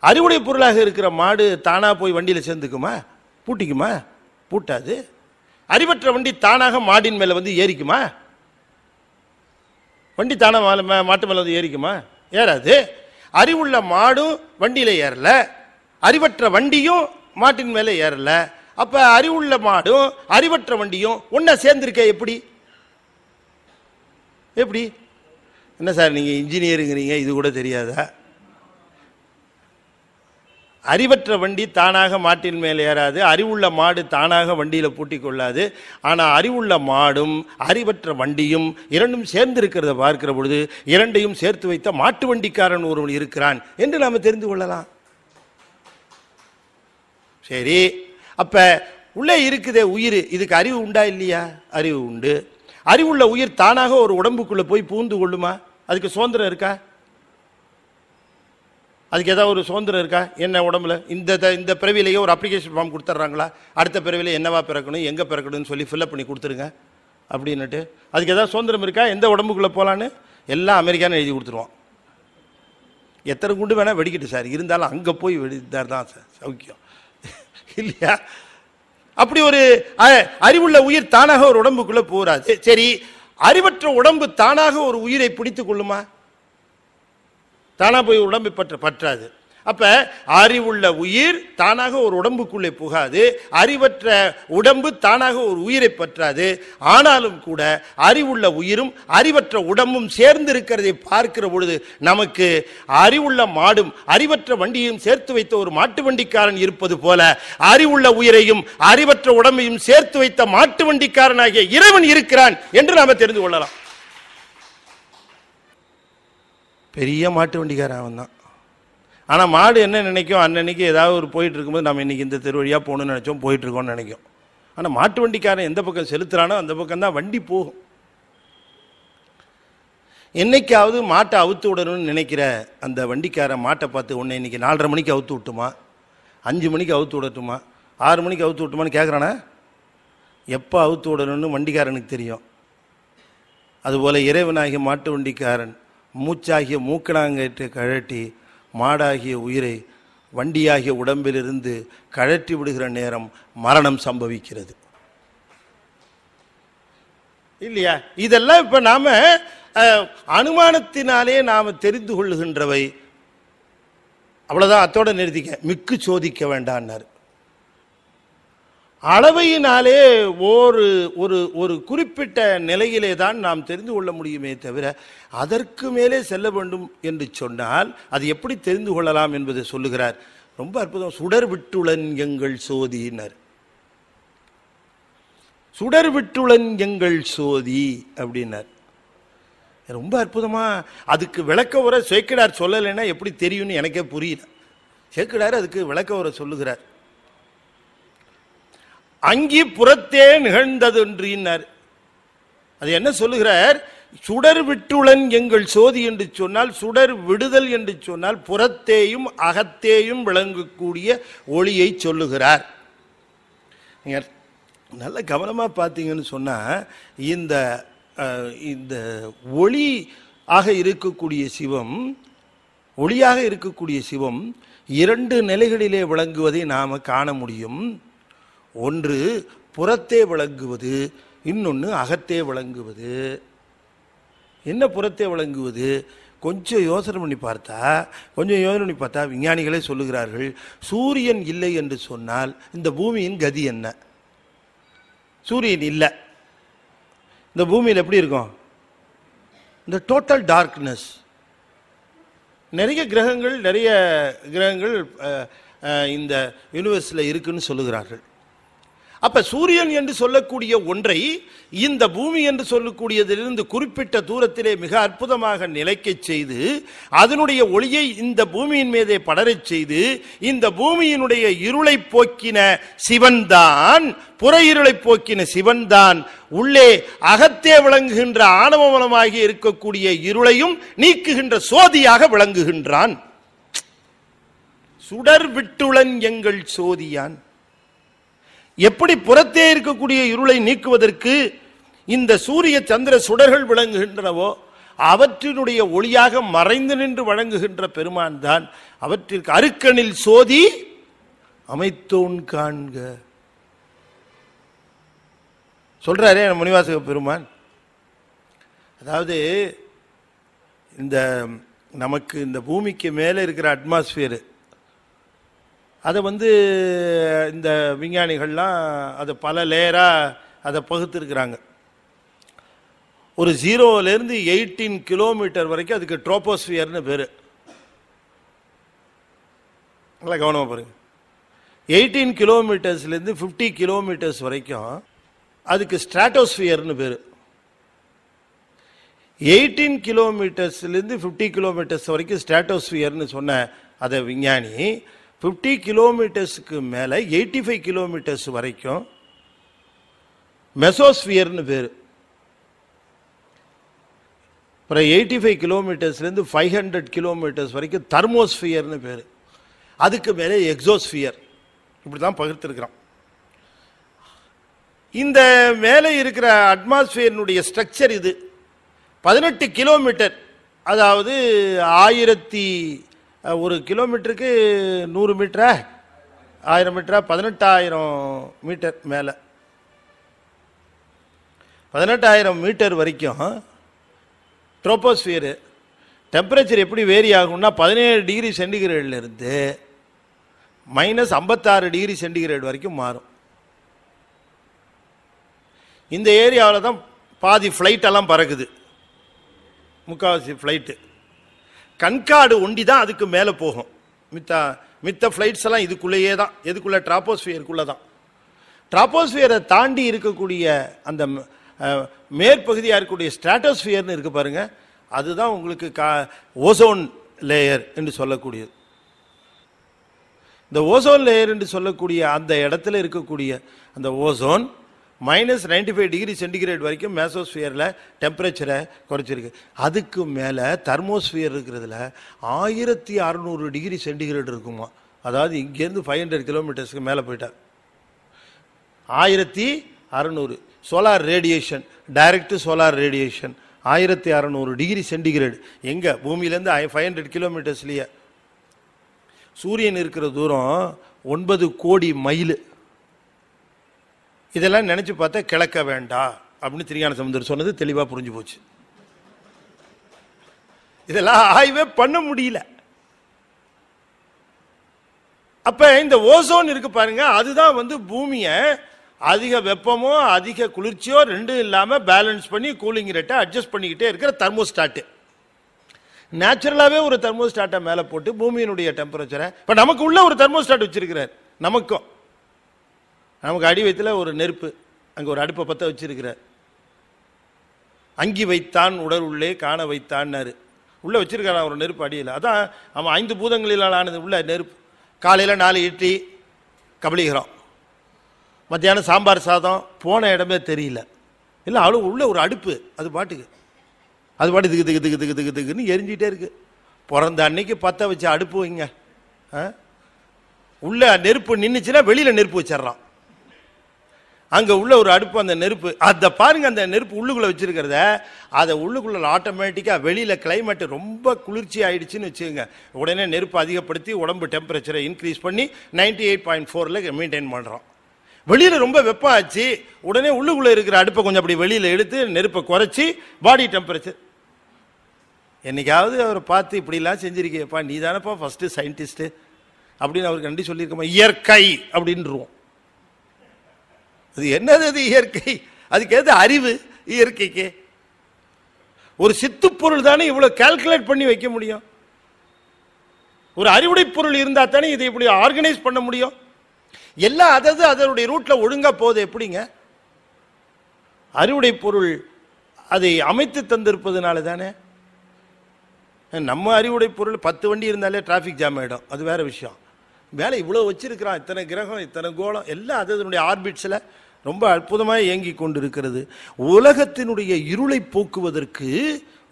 அறிவுடைய பொருளாக இருக்கிற மாடு தானாக போய் வண்டியில் சேர்ந்துக்குமா பூட்டிக்குமா பூட்டாது அறிவற்ற வண்டி தானாக மாடின் மேலே வந்து ஏறிக்குமா வண்டி தானாக மாட்டு மேலே வந்து ஏறிக்குமா ஏறாது அறிவுள்ள மாடும் வண்டியில் ஏறல அறிவற்ற வண்டியும் மாட்டின் மேலே ஏறல அப்போ அறிவுள்ள மாடும் அறிவற்ற வண்டியும் ஒன்றா சேர்ந்திருக்க எப்படி எப்படி என்ன சார் நீங்கள் இன்ஜினியருங்கிறீங்க இது கூட தெரியாதா அறிவற்ற வண்டி தானாக மாட்டின் மேல் ஏறாது அறிவுள்ள மாடு தானாக வண்டியில் பூட்டி கொள்ளாது ஆனால் அறிவுள்ள மாடும் அறிவற்ற வண்டியும் இரண்டும் சேர்ந்து இருக்கிறத பார்க்கிற பொழுது இரண்டையும் சேர்த்து வைத்த மாட்டு வண்டிக்காரன் ஒருவன் இருக்கிறான் என்று நாம் தெரிந்து கொள்ளலாம் சரி அப்போ உள்ளே இருக்குதே உயிர் இதுக்கு அறிவு உண்டா இல்லையா அறிவு உண்டு அறிவுள்ள உயிர் தானாக ஒரு உடம்புக்குள்ளே போய் பூந்து கொள்ளுமா அதுக்கு சுதந்திரம் இருக்கா அதுக்கு ஏதாவது ஒரு சுதந்திரம் இருக்கா என்ன உடம்புல இந்த இந்த பிறவிலேயே ஒரு அப்ளிகேஷன் ஃபார்ம் கொடுத்துட்றாங்களா அடுத்த பிறவியில் என்னவா பிறக்கணும் எங்கே பிறக்கணும்னு சொல்லி ஃபில்அப் பண்ணி கொடுத்துருங்க அப்படின்னுட்டு அதுக்கு ஏதாவது சுதந்திரம் இருக்கா எந்த உடம்புக்குள்ளே போகலான்னு எல்லாம் அமெரிக்கானு எழுதி கொடுத்துருவோம் எத்தனை குண்டு வேணால் வெடிக்கட்டு சார் இருந்தாலும் அங்கே போய் வெடித்தார் தான் சார் சௌக்கியம் இல்லையா அப்படி ஒரு அறிவுள்ள உயிர் தானாக ஒரு உடம்புக்குள்ள போராது சரி அறிவற்ற உடம்பு தானாக ஒரு உயிரை பிடித்து கொள்ளுமா தானா போய் உடம்பு பற்ற பற்றாது அப்ப அறிவுள்ள உயிர் தானாக ஒரு உடம்புக்குள்ளே புகாது அறிவற்ற உடம்பு தானாக ஒரு உயிரை பற்றாது ஆனாலும் கூட அறிவுள்ள உயிரும் அறிவற்ற உடம்பும் சேர்ந்து இருக்கிறதை பார்க்கிற பொழுது நமக்கு அறிவுள்ள மாடும் அறிவற்ற வண்டியையும் சேர்த்து வைத்த ஒரு மாட்டு வண்டிக்காரன் இருப்பது போல அறிவுள்ள உயிரையும் அறிவற்ற உடம்பையும் சேர்த்து வைத்த மாட்டு வண்டிக்காரனாகிய இறைவன் இருக்கிறான் என்று நாம தெரிந்து கொள்ளலாம் பெரிய மாட்டு வண்டிக்காரன் அவன் தான் ஆனால் மாடு என்ன நினைக்கும் அன்னன்னைக்கு ஏதாவது ஒரு போயிட்டு இருக்கும்போது நம்ம இன்றைக்கி இந்த திருவழியாக போகணும்னு நினச்சோம் போயிட்டுருக்கோம்னு நினைக்கும் ஆனால் மாட்டு வண்டிக்காரன் எந்த பக்கம் செலுத்துகிறானோ அந்த பக்கம் தான் வண்டி போகும் என்னைக்காவது மாட்டை அவுத்து விடணும்னு நினைக்கிற அந்த வண்டிக்காரன் மாட்டை பார்த்து உன்னை இன்றைக்கி நாலரை மணிக்கு அவுத்து விட்டுமா அஞ்சு மணிக்கு அவுத்து விடட்டுமா ஆறு மணிக்கு அவுத்து விட்டுமான்னு கேட்குறானே எப்போ அவுத்து விடணும்னு வண்டிக்காரனுக்கு தெரியும் அதுபோல் இறைவனாகிய மாட்டு வண்டிக்காரன் மூச்சாகிய மூக்கணாங்கிட்டு கழட்டி மாடாகிய உயிரை வண்டியாகிய உடம்பிலிருந்து கழற்றி விடுகிற நேரம் மரணம் சம்பவிக்கிறது இல்லையா இதெல்லாம் இப்போ நாம அனுமானத்தினாலே நாம் தெரிந்து கொள்ளுகின்றவை அவ்வளோதான் அத்தோட நிறுத்திக்க மிக்கு சோதிக்க வேண்டான்னாரு அளவையினாலே ஒரு ஒரு ஒரு குறிப்பிட்ட நிலையிலே தான் நாம் தெரிந்து கொள்ள முடியுமே தவிர அதற்கு மேலே செல்ல வேண்டும் என்று சொன்னால் அது எப்படி தெரிந்து கொள்ளலாம் என்பதை சொல்லுகிறார் ரொம்ப அற்புதம் சுடர் விட்டுளன் எங்கள் சோதியினர் சுடர் விட்டுளன் எங்கள் சோதி அப்படின்னார் ரொம்ப அற்புதமாக அதுக்கு விளக்க உரை சேக்கிடார் சொல்லலைன்னா எப்படி தெரியும்னு எனக்கே புரியல சேக்கிடார் அதுக்கு விளக்க உரை சொல்லுகிறார் அங்கி புறத்தே நிகழ்ந்தது என்றார் அது என்ன சொல்லுகிறார் சுடர் விட்டுளன் எங்கள் சோதி என்று சொன்னால் சுடர் விடுதல் என்று சொன்னால் புறத்தேயும் அகத்தேயும் விளங்கக்கூடிய ஒளியை சொல்லுகிறார் நல்ல கவனமாக பார்த்தீங்கன்னு சொன்னால் இந்த இந்த ஒளி ஆக இருக்கக்கூடிய சிவம் ஒளியாக இருக்கக்கூடிய சிவம் இரண்டு நிலைகளிலே விளங்குவதை நாம் காண முடியும் ஒன்று புறத்தே விளங்குவது இன்னொன்று அகத்தே விளங்குவது என்ன புறத்தே விளங்குவது கொஞ்சம் யோசனை பண்ணி பார்த்தா கொஞ்சம் யோசனை பண்ணி பார்த்தா விஞ்ஞானிகளே சொல்லுகிறார்கள் சூரியன் இல்லை என்று சொன்னால் இந்த பூமியின் கதி என்ன சூரியன் இல்லை இந்த பூமியில் எப்படி இருக்கும் இந்த டோட்டல் டார்க்னஸ் நிறைய கிரகங்கள் நிறைய கிரகங்கள் இந்த யூனிவர்ஸில் இருக்குன்னு சொல்லுகிறார்கள் அப்ப சூரியன் என்று சொல்லக்கூடிய ஒன்றை இந்த பூமி என்று சொல்லக்கூடியதிலிருந்து குறிப்பிட்ட தூரத்திலே மிக அற்புதமாக நிலைக்கச் செய்து அதனுடைய ஒளியை இந்த பூமியின் மீதே படரச் செய்து இந்த பூமியினுடைய இருளை போக்கின சிவன்தான் புற இருளை போக்கின சிவன்தான் உள்ளே அகத்தே விளங்குகின்ற ஆணவமனமாகி இருக்கக்கூடிய இருளையும் நீக்குகின்ற சோதியாக விளங்குகின்றான் சுடர் விட்டுளன் எங்கள் சோதியான் எப்படி புறத்தே இருக்கக்கூடிய இருளை நீக்குவதற்கு இந்த சூரிய சந்திர சுடர்கள் விளங்குகின்றனவோ அவற்றினுடைய ஒளியாக மறைந்து நின்று வழங்குகின்ற பெருமான் தான் அவற்றிற்கு அருக்கணில் சோதி அமைத்தோன் காண்க சொல்றாரே முனிவாசக பெருமான் அதாவது இந்த நமக்கு இந்த பூமிக்கு மேலே இருக்கிற அட்மாஸ்பியரு அதை வந்து இந்த விஞ்ஞானிகள்லாம் அதை பல லேயராக அதை பகுத்துருக்கிறாங்க ஒரு ஜீரோவிலேருந்து எயிட்டீன் கிலோமீட்டர் வரைக்கும் அதுக்கு ட்ரோபோஸ்பியர்னு பேர் நல்லா கவனமாக பாருங்கள் எயிட்டீன் கிலோமீட்டர்ஸ்லேருந்து ஃபிஃப்டி கிலோமீட்டர்ஸ் வரைக்கும் அதுக்கு ஸ்ட்ராட்டோஸ்ஃபியர்னு பேர் எயிட்டீன் கிலோமீட்டர்ஸ்லேருந்து ஃபிஃப்டி கிலோமீட்டர்ஸ் வரைக்கும் ஸ்ட்ராட்டோஸ்ஃபியர்னு சொன்ன அதை விஞ்ஞானி ஃபிஃப்டி கிலோமீட்டர்ஸுக்கு மேலே எயிட்டி ஃபைவ் கிலோமீட்டர்ஸ் வரைக்கும் மெசோஸ்பியர்னு பேர் அப்புறம் எயிட்டி ஃபைவ் கிலோமீட்டர்ஸ்லேருந்து ஃபைவ் ஹண்ட்ரட் கிலோமீட்டர்ஸ் வரைக்கும் தர்மோஸ்பியர்னு பேர் அதுக்கு மேலே எக்ஸோஸ்பியர் இப்படி தான் பகிர்ந்துருக்கிறோம் இந்த மேலே இருக்கிற அட்மாஸ்பியர்னுடைய ஸ்ட்ரக்சர் இது பதினெட்டு கிலோமீட்டர் அதாவது ஆயிரத்தி ஒரு கிலோமீட்டருக்கு நூறு மீட்டரா ஆயிரம் மீட்டரா பதினெட்டாயிரம் மீட்டர் மேலே பதினெட்டாயிரம் மீட்டர் வரைக்கும் ட்ரோப்போஸ்ஃபியரு டெம்பரேச்சர் எப்படி வேரி ஆகும்னா பதினேழு டிகிரி சென்டிகிரேட்லேருந்து மைனஸ் ஐம்பத்தாறு டிகிரி சென்டிகிரேட் வரைக்கும் மாறும் இந்த ஏரியாவில் தான் பாதி ஃப்ளைட்டெல்லாம் பறக்குது முக்கால்வாசி ஃப்ளைட்டு கண்காடு ஒண்டி தான் அதுக்கு மேலே போகும் மித்த மித்த ஃப்ளைட்ஸ் எல்லாம் இதுக்குள்ளேயே தான் எதுக்குள்ளே ட்ராப்போஸ்ஃபியருக்குள்ளே தான் ட்ராப்போஸ்ஃபியரை தாண்டி இருக்கக்கூடிய அந்த மேற்பகுதியாக இருக்கக்கூடிய ஸ்ட்ராட்டோஸ்ஃபியர்னு இருக்குது பாருங்கள் அதுதான் உங்களுக்கு கா ஓசோன் லேயர் என்று சொல்லக்கூடியது இந்த ஓசோன் லேயர் என்று சொல்லக்கூடிய அந்த இடத்துல இருக்கக்கூடிய அந்த ozone minus ninety five degree centigrade வரைக்கும் மேசோஸ்ஃபியரில் டெம்பரேச்சரை குறைச்சிருக்கு அதுக்கு மேலே தர்மோஸ்ஃபியர் இருக்கிறதுல ஆயிரத்தி அறநூறு டிகிரி சென்டிகிரேட் இருக்குமா அதாவது இங்கேருந்து ஃபைவ் ஹண்ட்ரட் கிலோமீட்டர்ஸ்க்கு மேலே போயிட்டார் ஆயிரத்தி அறநூறு solar radiation direct solar radiation ஆயிரத்தி அறநூறு டிகிரி சென்டிகிரேடு எங்கே பூமியிலேருந்து ஃபைவ் ஹண்ட்ரட் கிலோமீட்டர்ஸ்லேயே சூரியன் இருக்கிற தூரம் ஒன்பது கோடி மைல் இதெல்லாம் நினச்சி பார்த்தா கிழக்க வேண்டாம் அப்படின்னு திரியான சமுந்தர் சொன்னது தெளிவாக புரிஞ்சு போச்சு இதெல்லாம் ஆய்வே பண்ண முடியல அப்போ இந்த ஓசோன் இருக்கு பாருங்க அதுதான் வந்து பூமியை அதிக வெப்பமோ அதிக குளிர்ச்சியோ ரெண்டும் இல்லாமல் பேலன்ஸ் பண்ணி கூலிங் ரேட்டை அட்ஜஸ்ட் பண்ணிக்கிட்டே இருக்கிற தர்மோஸ்டாட்டு நேச்சுரலாகவே ஒரு தர்மோஸ்டாட்டை மேலே போட்டு பூமியினுடைய டெம்பரேச்சரை இப்போ நமக்கு உள்ள ஒரு தர்மோஸ்டாட் வச்சிருக்கிறார் நமக்கும் நமக்கு அடி வயத்தில் ஒரு நெருப்பு அங்கே ஒரு அடுப்பை பற்ற வச்சுருக்கிறார் அங்கி வைத்தான் உடல் உள்ளே காண வைத்தான்னாரு உள்ளே வச்சுருக்காரான் ஒரு நெருப்பு அடியில் அதான் அவன் ஐந்து பூதங்களிலால் ஆனது உள்ள நெருப்பு காலையில் நாலு இட்லி கபலிகிறோம் மத்தியானம் சாம்பார் சாதம் போன இடமே தெரியல இல்லை அவ்வளோ உள்ள ஒரு அடுப்பு அது பாட்டுக்கு அது பாட்டு திக்கு திக்கு திக்கு திக்கு திக்கு திக்குன்னு எரிஞ்சிகிட்டே இருக்குது பிறந்த அன்னைக்கு பற்ற வச்சு அடுப்பு வைங்க உள்ளே நெருப்பு நின்றுச்சுன்னா வெளியில் நெருப்பு வச்சிட்றான் அங்கே உள்ள ஒரு அடுப்பு அந்த நெருப்பு அதை பாருங்கள் அந்த நெருப்பு உள்ளுக்குள்ளே வச்சுருக்கிறத அதை உள்ளுக்குள்ளே ஆட்டோமேட்டிக்காக வெளியில் கிளைமேட்டு ரொம்ப குளிர்ச்சி ஆகிடுச்சின்னு வச்சுக்கோங்க உடனே நெருப்பு அதிகப்படுத்தி உடம்பு டெம்பரேச்சரை இன்க்ரீஸ் பண்ணி நைன்ட்டி எயிட் பாயிண்ட் ஃபோரில் மெயின்டைன் பண்ணுறோம் வெளியில் ரொம்ப வெப்பம் ஆச்சு உடனே உள்ளுக்குள்ளே இருக்கிற அடுப்பை கொஞ்சம் அப்படி வெளியில் எடுத்து நெருப்பை குறைச்சி பாடி டெம்பரேச்சர் என்னைக்காவது அவர் பார்த்து இப்படிலாம் செஞ்சிருக்கியப்பா நீ தானப்பா ஃபஸ்ட்டு சயின்டிஸ்ட்டு அப்படின்னு அவருக்கு நன்றி சொல்லியிருக்கோம் இயற்கை அப்படின்ருவோம் அது என்னது அது இயற்கை அதுக்கு எது அறிவு இயற்கைக்கு ஒரு சித்து பொருள் தானே இவ்வளோ கால்குலேட் பண்ணி வைக்க முடியும் ஒரு அறிவுடை பொருள் இருந்தால் தானே இதை இப்படி ஆர்கனைஸ் பண்ண முடியும் எல்லாம் அதது அதனுடைய ரூட்டில் ஒழுங்காக போகுது எப்படிங்க அறிவுடை பொருள் அதை அமைத்து தந்திருப்பதுனால தானே நம்ம அறிவுடை பொருள் பத்து வண்டி இருந்தாலே டிராஃபிக் ஜாம் ஆகிடும் அது வேறு விஷயம் மேலே இவ்வளோ வச்சிருக்கிறான் இத்தனை கிரகம் இத்தனை கோலம் எல்லாம் அது அதனுடைய ஆர்பிட்ஸில் ரொம்ப அற்புதமாக இயங்கி கொண்டிருக்கிறது உலகத்தினுடைய இருளை போக்குவதற்கு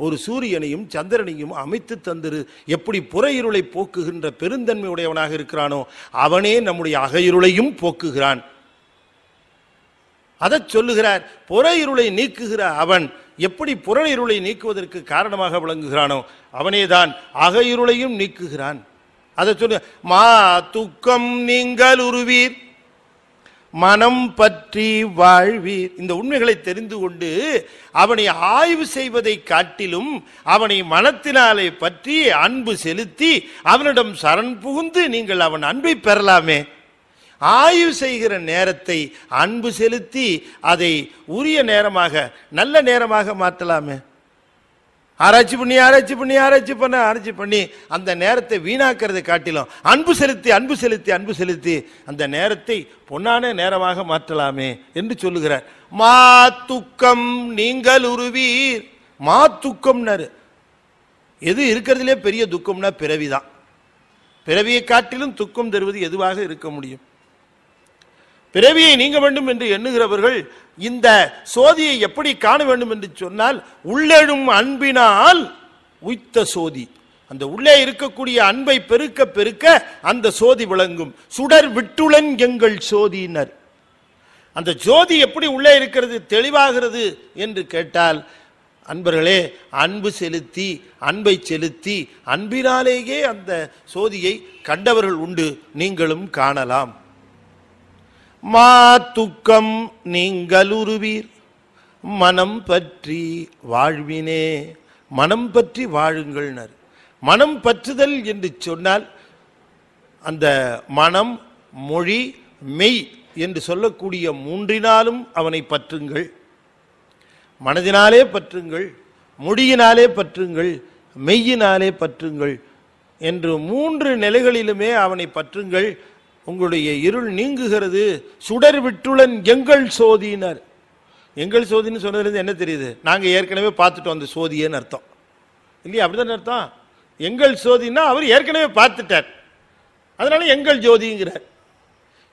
ஒரு சூரியனையும் சந்திரனையும் அமைத்து தந்திரு எப்படி புற இருளை போக்குகின்ற பெருந்தன்மை உடையவனாக இருக்கிறானோ அவனே நம்முடைய அகையிருளையும் போக்குகிறான் அதை சொல்லுகிறார் புற இருளை நீக்குகிற அவன் எப்படி புற இருளை நீக்குவதற்கு காரணமாக விளங்குகிறானோ அவனேதான் அகையிருளையும் நீக்குகிறான் அதை சொல்லு மா துக்கம் நீங்கள் உருவீர் மனம் பற்றி வாழ்வீர் இந்த உண்மைகளை தெரிந்து கொண்டு அவனை ஆய்வு செய்வதை காட்டிலும் அவனை மனத்தினாலே பற்றி அன்பு செலுத்தி அவனிடம் சரண் புகுந்து நீங்கள் அவன் அன்பை பெறலாமே ஆய்வு செய்கிற நேரத்தை அன்பு செலுத்தி அதை உரிய நேரமாக நல்ல நேரமாக மாற்றலாமே ஆராய்ச்சி பண்ணி ஆராய்ச்சி பண்ணி ஆராய்ச்சி பண்ண ஆராய்ச்சி பண்ணி அந்த நேரத்தை வீணாக்கிறதை காட்டிலும் அன்பு செலுத்தி அன்பு செலுத்தி அன்பு செலுத்தி அந்த நேரத்தை பொன்னான நேரமாக மாற்றலாமே என்று சொல்லுகிறார் மா துக்கம் நீங்கள் உருவீர் மா துக்கம்னாரு எது இருக்கிறதுலே பெரிய துக்கம்னா பிறவிதான் பிறவியை காட்டிலும் துக்கம் தருவது எதுவாக இருக்க முடியும் பிறவியை நீங்க வேண்டும் என்று எண்ணுகிறவர்கள் இந்த சோதியை எப்படி காண வேண்டும் என்று சொன்னால் உள்ளெழும் அன்பினால் உய்த்த சோதி அந்த உள்ளே இருக்கக்கூடிய அன்பை பெருக்க பெருக்க அந்த சோதி விளங்கும் சுடர் விட்டுளன் எங்கள் சோதியினர் அந்த ஜோதி எப்படி உள்ளே இருக்கிறது தெளிவாகிறது என்று கேட்டால் அன்பர்களே அன்பு செலுத்தி அன்பை செலுத்தி அன்பினாலேயே அந்த சோதியை கண்டவர்கள் உண்டு நீங்களும் காணலாம் மா துக்கம் நீங்கள் உருவீர் மனம் பற்றி வாழ்வினே மனம் பற்றி வாழுங்கள்னர் மனம் பற்றுதல் என்று சொன்னால் அந்த மனம் மொழி மெய் என்று சொல்லக்கூடிய மூன்றினாலும் அவனை பற்றுங்கள் மனதினாலே பற்றுங்கள் மொழியினாலே பற்றுங்கள் மெய்யினாலே பற்றுங்கள் என்று மூன்று நிலைகளிலுமே அவனை பற்றுங்கள் உங்களுடைய இருள் நீங்குகிறது சுடர் விட்டுளன் எங்கள் சோதியினர் எங்கள் சோதின்னு சொன்னதுலேருந்து என்ன தெரியுது நாங்கள் ஏற்கனவே பார்த்துட்டோம் அந்த சோதியேன்னு அர்த்தம் இல்லையா அப்படிதானே அர்த்தம் எங்கள் சோதினா அவர் ஏற்கனவே பார்த்துட்டார் அதனால எங்கள் ஜோதிங்கிறார்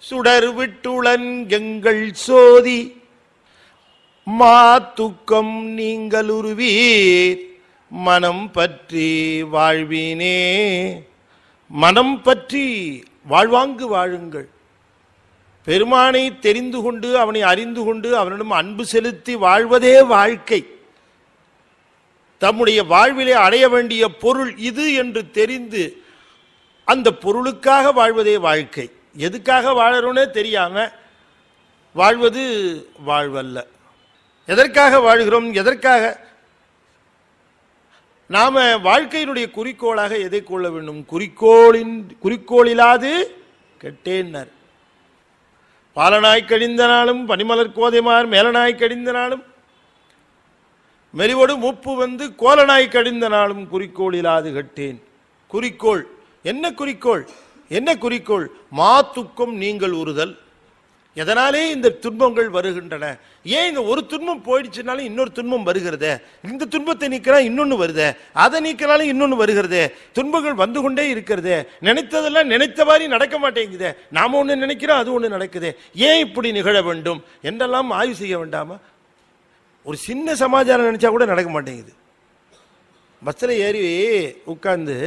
சுடர் விட்டுளன் எங்கள் சோதி மா துக்கம் நீங்கள் உருவீர் மனம் பற்றி வாழ்வினே மனம் பற்றி வாழ்வாங்கு வாழுங்கள் பெருமானை தெரிந்து கொண்டு அவனை அறிந்து கொண்டு அவனிடம் அன்பு செலுத்தி வாழ்வதே வாழ்க்கை தம்முடைய வாழ்விலே அடைய வேண்டிய பொருள் இது என்று தெரிந்து அந்த பொருளுக்காக வாழ்வதே வாழ்க்கை எதுக்காக வாழறோன்னே தெரியாம வாழ்வது வாழ்வல்ல எதற்காக வாழ்கிறோம் எதற்காக நாம் வாழ்க்கையினுடைய குறிக்கோளாக எதை கொள்ள வேண்டும் குறிக்கோளின் குறிக்கோள் இல்லாது கெட்டேன்னர் பாலனாய் கழிந்த நாளும் பனிமலர் கோதைமார் மேலனாய் கழிந்த நாளும் மெலிவோடு உப்பு வந்து கோலனாய் கழிந்த நாளும் இல்லாது கெட்டேன் குறிக்கோள் என்ன குறிக்கோள் என்ன குறிக்கோள் மாத்துக்கும் நீங்கள் உறுதல் எதனாலே இந்த துன்பங்கள் வருகின்றன ஏன் இந்த ஒரு துன்பம் போயிடுச்சுனாலும் இன்னொரு துன்பம் வருகிறது இந்த துன்பத்தை நீக்கிறா இன்னொன்று வருது அதை நீக்கினாலும் இன்னொன்று வருகிறது துன்பங்கள் வந்து கொண்டே இருக்கிறது நினைத்ததெல்லாம் நினைத்த மாதிரி நடக்க மாட்டேங்குது நாம் ஒன்று நினைக்கிறோம் அது ஒன்று நடக்குது ஏன் இப்படி நிகழ வேண்டும் என்றெல்லாம் ஆய்வு செய்ய வேண்டாமா ஒரு சின்ன சமாச்சாரம் நினச்சா கூட நடக்க மாட்டேங்குது பஸ்ஸில் ஏறி உட்காந்து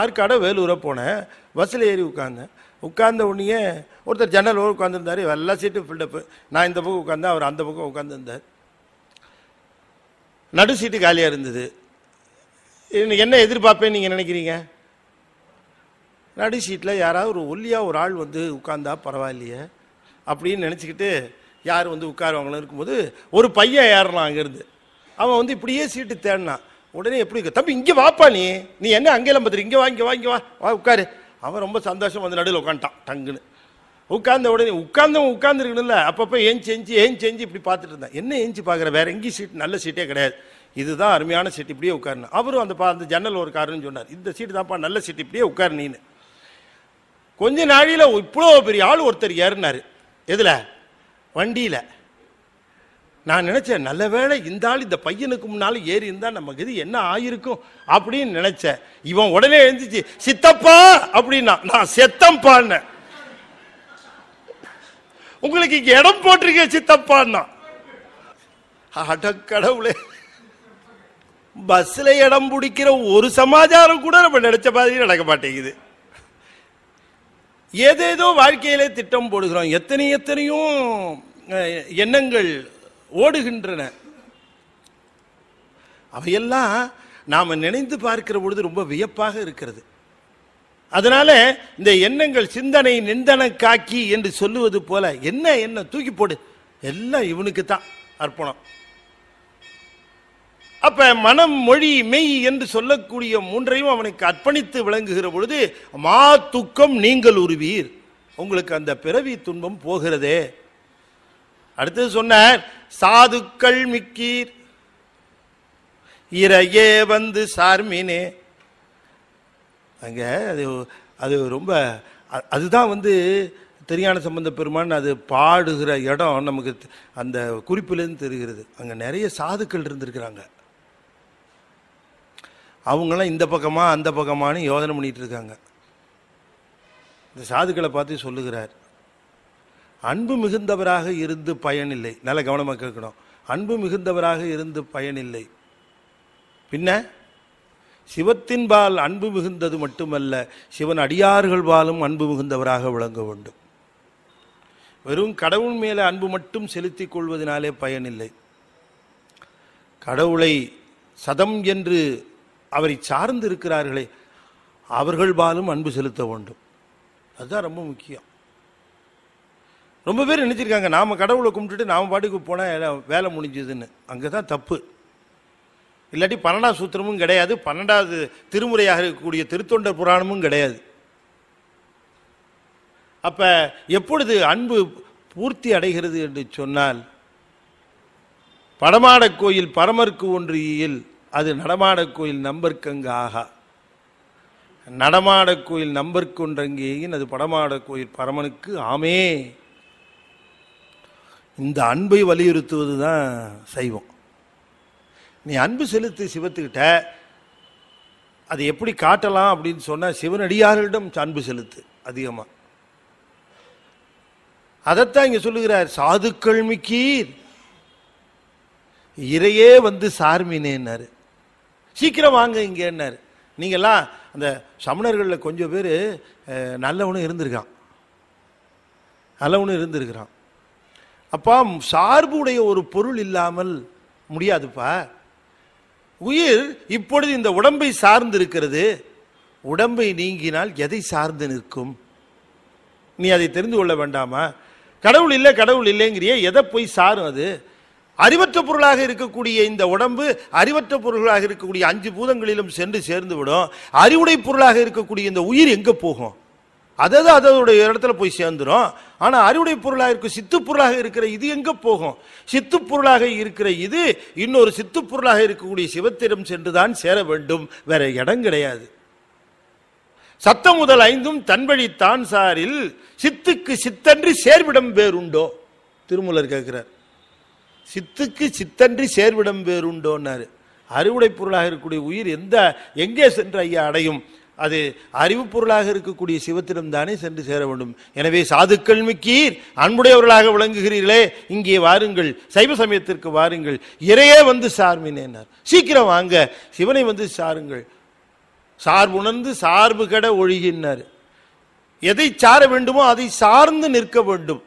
ஆற்காடோ வேலூரை போனேன் பஸ்ஸில் ஏறி உட்காந்தேன் உட்கார்ந்த உடனே ஒருத்தர் ஜன்னலோடு உட்காந்துருந்தார் எல்லா சீட்டும் ஃபில்டப்பு நான் இந்த பக்கம் உட்காந்தேன் அவர் அந்த பக்கம் உட்காந்துருந்தார் நடு சீட்டு காலியாக இருந்தது என்ன எதிர்பார்ப்பேன்னு நீங்கள் நினைக்கிறீங்க நடு சீட்டில் யாராவது ஒரு ஒல்லியாக ஒரு ஆள் வந்து உட்காந்தா பரவாயில்லையே அப்படின்னு நினச்சிக்கிட்டு யார் வந்து உட்காருவாங்களோ இருக்கும்போது ஒரு பையன் ஏறலாம் அங்கேருந்து அவன் வந்து இப்படியே சீட்டு தேடினான் உடனே எப்படி தம்பி இங்கே வாப்பா நீ நீ என்ன அங்கேயெல்லாம் பார்த்துரு இங்கே வா இங்கே வா இங்கே வா வா உட்காரு அவன் ரொம்ப சந்தோஷம் வந்து நடுவில் உட்காந்துட்டான் டங்குன்னு உட்கார்ந்த உடனே உட்கார்ந்து உட்காந்துருக்கணும்ல அப்பப்போ ஏஞ்சி செஞ்சு ஏன் செஞ்சு இப்படி பார்த்துட்டு இருந்தேன் என்ன ஏஞ்சி பார்க்குற வேற எங்கேயும் சீட் நல்ல சீட்டே கிடையாது இதுதான் அருமையான சீட் இப்படியே உட்காரணு அவரும் அந்த பா அந்த ஜன்னல் ஒரு காருன்னு சொன்னார் இந்த சீட்டு தான்ப்பா நல்ல சீட் இப்படியே உட்கார் நீனு கொஞ்ச நாழியில் இவ்வளோ பெரிய ஆள் ஒருத்தர் ஏறினார் எதில் வண்டியில் நான் நினச்சேன் நல்ல வேளை இந்த ஆள் இந்த பையனுக்கு முன்னால் ஏறி இருந்தால் நமக்கு இது என்ன ஆயிருக்கும் அப்படின்னு நினச்சேன் இவன் உடனே எழுந்துச்சு சித்தப்பா அப்படின்னா நான் செத்தம்பான்னு உங்களுக்கு இங்க இடம் போட்டிருக்க சித்தப்பான்னா அடக்கடவுளே பஸ்ல இடம் பிடிக்கிற ஒரு சமாச்சாரம் கூட நம்ம நினச்ச மாதிரி நடக்க மாட்டேங்குது ஏதேதோ வாழ்க்கையிலே திட்டம் போடுகிறோம் எத்தனை எத்தனையும் எண்ணங்கள் ஓடுகின்றன அவையெல்லாம் நாம் நினைந்து பார்க்கிற பொழுது ரொம்ப வியப்பாக இருக்கிறது அதனால இந்த எண்ணங்கள் சிந்தனை நிந்தன காக்கி என்று சொல்லுவது போல என்ன என்ன தூக்கி போடு எல்லாம் இவனுக்கு தான் அர்ப்பணம் அப்ப மனம் மொழி மெய் என்று சொல்லக்கூடிய மூன்றையும் அவனுக்கு அர்ப்பணித்து விளங்குகிற பொழுது மா துக்கம் நீங்கள் உருவீர் உங்களுக்கு அந்த பிறவி துன்பம் போகிறதே அடுத்தது சொன்னார் சாதுக்கள் மிக்கீர் இறையே வந்து சார்மீனே அங்கே அது அது ரொம்ப அதுதான் வந்து தெரியான சம்பந்த பெருமான் அது பாடுகிற இடம் நமக்கு அந்த குறிப்பிலேருந்து தெரிகிறது அங்கே நிறைய சாதுக்கள் இருந்திருக்கிறாங்க அவங்களாம் இந்த பக்கமாக அந்த பக்கமானு யோஜனை பண்ணிகிட்டு இருக்காங்க இந்த சாதுக்களை பார்த்து சொல்லுகிறார் அன்பு மிகுந்தவராக இருந்து பயனில்லை நல்ல கவனமாக கேட்கணும் அன்பு மிகுந்தவராக இருந்து பயனில்லை பின்ன சிவத்தின்பால் அன்பு மிகுந்தது மட்டுமல்ல சிவன் அடியார்கள் பாலும் அன்பு மிகுந்தவராக விளங்க வேண்டும் வெறும் கடவுள் மேலே அன்பு மட்டும் செலுத்தி கொள்வதனாலே பயனில்லை கடவுளை சதம் என்று அவரை சார்ந்து இருக்கிறார்களே அவர்கள் பாலும் அன்பு செலுத்த வேண்டும் அதுதான் ரொம்ப முக்கியம் ரொம்ப பேர் நினச்சிருக்காங்க நாம் கடவுளை கும்பிட்டுட்டு நாம் பாட்டுக்கு போனால் வேலை முடிஞ்சதுன்னு அங்கே தான் தப்பு இல்லாட்டி பன்னெண்டாம் சூத்திரமும் கிடையாது பன்னெண்டாவது திருமுறையாக இருக்கக்கூடிய திருத்தொண்டர் புராணமும் கிடையாது அப்போ எப்பொழுது அன்பு பூர்த்தி அடைகிறது என்று சொன்னால் படமாட கோயில் பரமர்க்கு ஒன்றியில் அது நடமாட கோயில் நம்பர்க்கங்கு ஆகா நடமாட கோயில் நம்பர்க்கொன்றங்கேயின் அது படமாட கோயில் பரமனுக்கு ஆமே இந்த அன்பை வலியுறுத்துவது தான் சைவம் நீ அன்பு செலுத்தி சிவத்துக்கிட்ட அது எப்படி காட்டலாம் அப்படின்னு சொன்னால் சிவனடியார்களிடம் அன்பு செலுத்து அதிகமாக அதைத்தான் இங்கே சொல்லுகிறார் சாதுக்கள் மிக்கீர் இறையே வந்து சார்மினேன்னாரு சீக்கிரம் வாங்க இங்கேன்னாரு நீங்கள்லாம் அந்த சமணர்களில் கொஞ்சம் பேர் நல்லவனும் இருந்திருக்கான் நல்லவனும் இருந்திருக்கிறான் அப்பா சார்புடைய ஒரு பொருள் இல்லாமல் முடியாதுப்பா உயிர் இப்பொழுது இந்த உடம்பை சார்ந்து இருக்கிறது உடம்பை நீங்கினால் எதை சார்ந்து நிற்கும் நீ அதை தெரிந்து கொள்ள வேண்டாமா கடவுள் இல்லை கடவுள் இல்லைங்கிறிய எதை போய் சாரும் அது அறிவற்ற பொருளாக இருக்கக்கூடிய இந்த உடம்பு அறிவற்ற பொருளாக இருக்கக்கூடிய அஞ்சு பூதங்களிலும் சென்று சேர்ந்து விடும் அறிவுடை பொருளாக இருக்கக்கூடிய இந்த உயிர் எங்கே போகும் அதது அதனுடைய இடத்துல போய் சேர்ந்துடும் ஆனால் அறிவுடைய பொருளாக இருக்கும் சித்துப்பொருளாக இருக்கிற இது எங்கே போகும் சித்துப்பொருளாக இருக்கிற இது இன்னொரு சித்துப்பொருளாக இருக்கக்கூடிய சிவத்திடம் சென்று தான் சேர வேண்டும் வேற இடம் கிடையாது சத்தம் முதல் ஐந்தும் தன்வழி தான் சாரில் சித்துக்கு சித்தன்றி சேர்விடம் வேறுண்டோ திருமூலர் கேட்கிறார் சித்துக்கு சித்தன்றி சேர்விடம் வேறுண்டோன்னாரு அறுவடை பொருளாக இருக்கக்கூடிய உயிர் எந்த எங்கே சென்று ஐயா அடையும் அது அறிவு பொருளாக இருக்கக்கூடிய சிவத்திடம் தானே சென்று சேர வேண்டும் எனவே சாதுக்கள் மிக்கீர் அன்புடையவர்களாக விளங்குகிறீர்களே இங்கே வாருங்கள் சைவ சமயத்திற்கு வாருங்கள் இறையே வந்து சார்மினேனார் சீக்கிரம் வாங்க சிவனை வந்து சாருங்கள் உணர்ந்து சார்பு கட ஒழுகினார் எதை சார வேண்டுமோ அதை சார்ந்து நிற்க வேண்டும்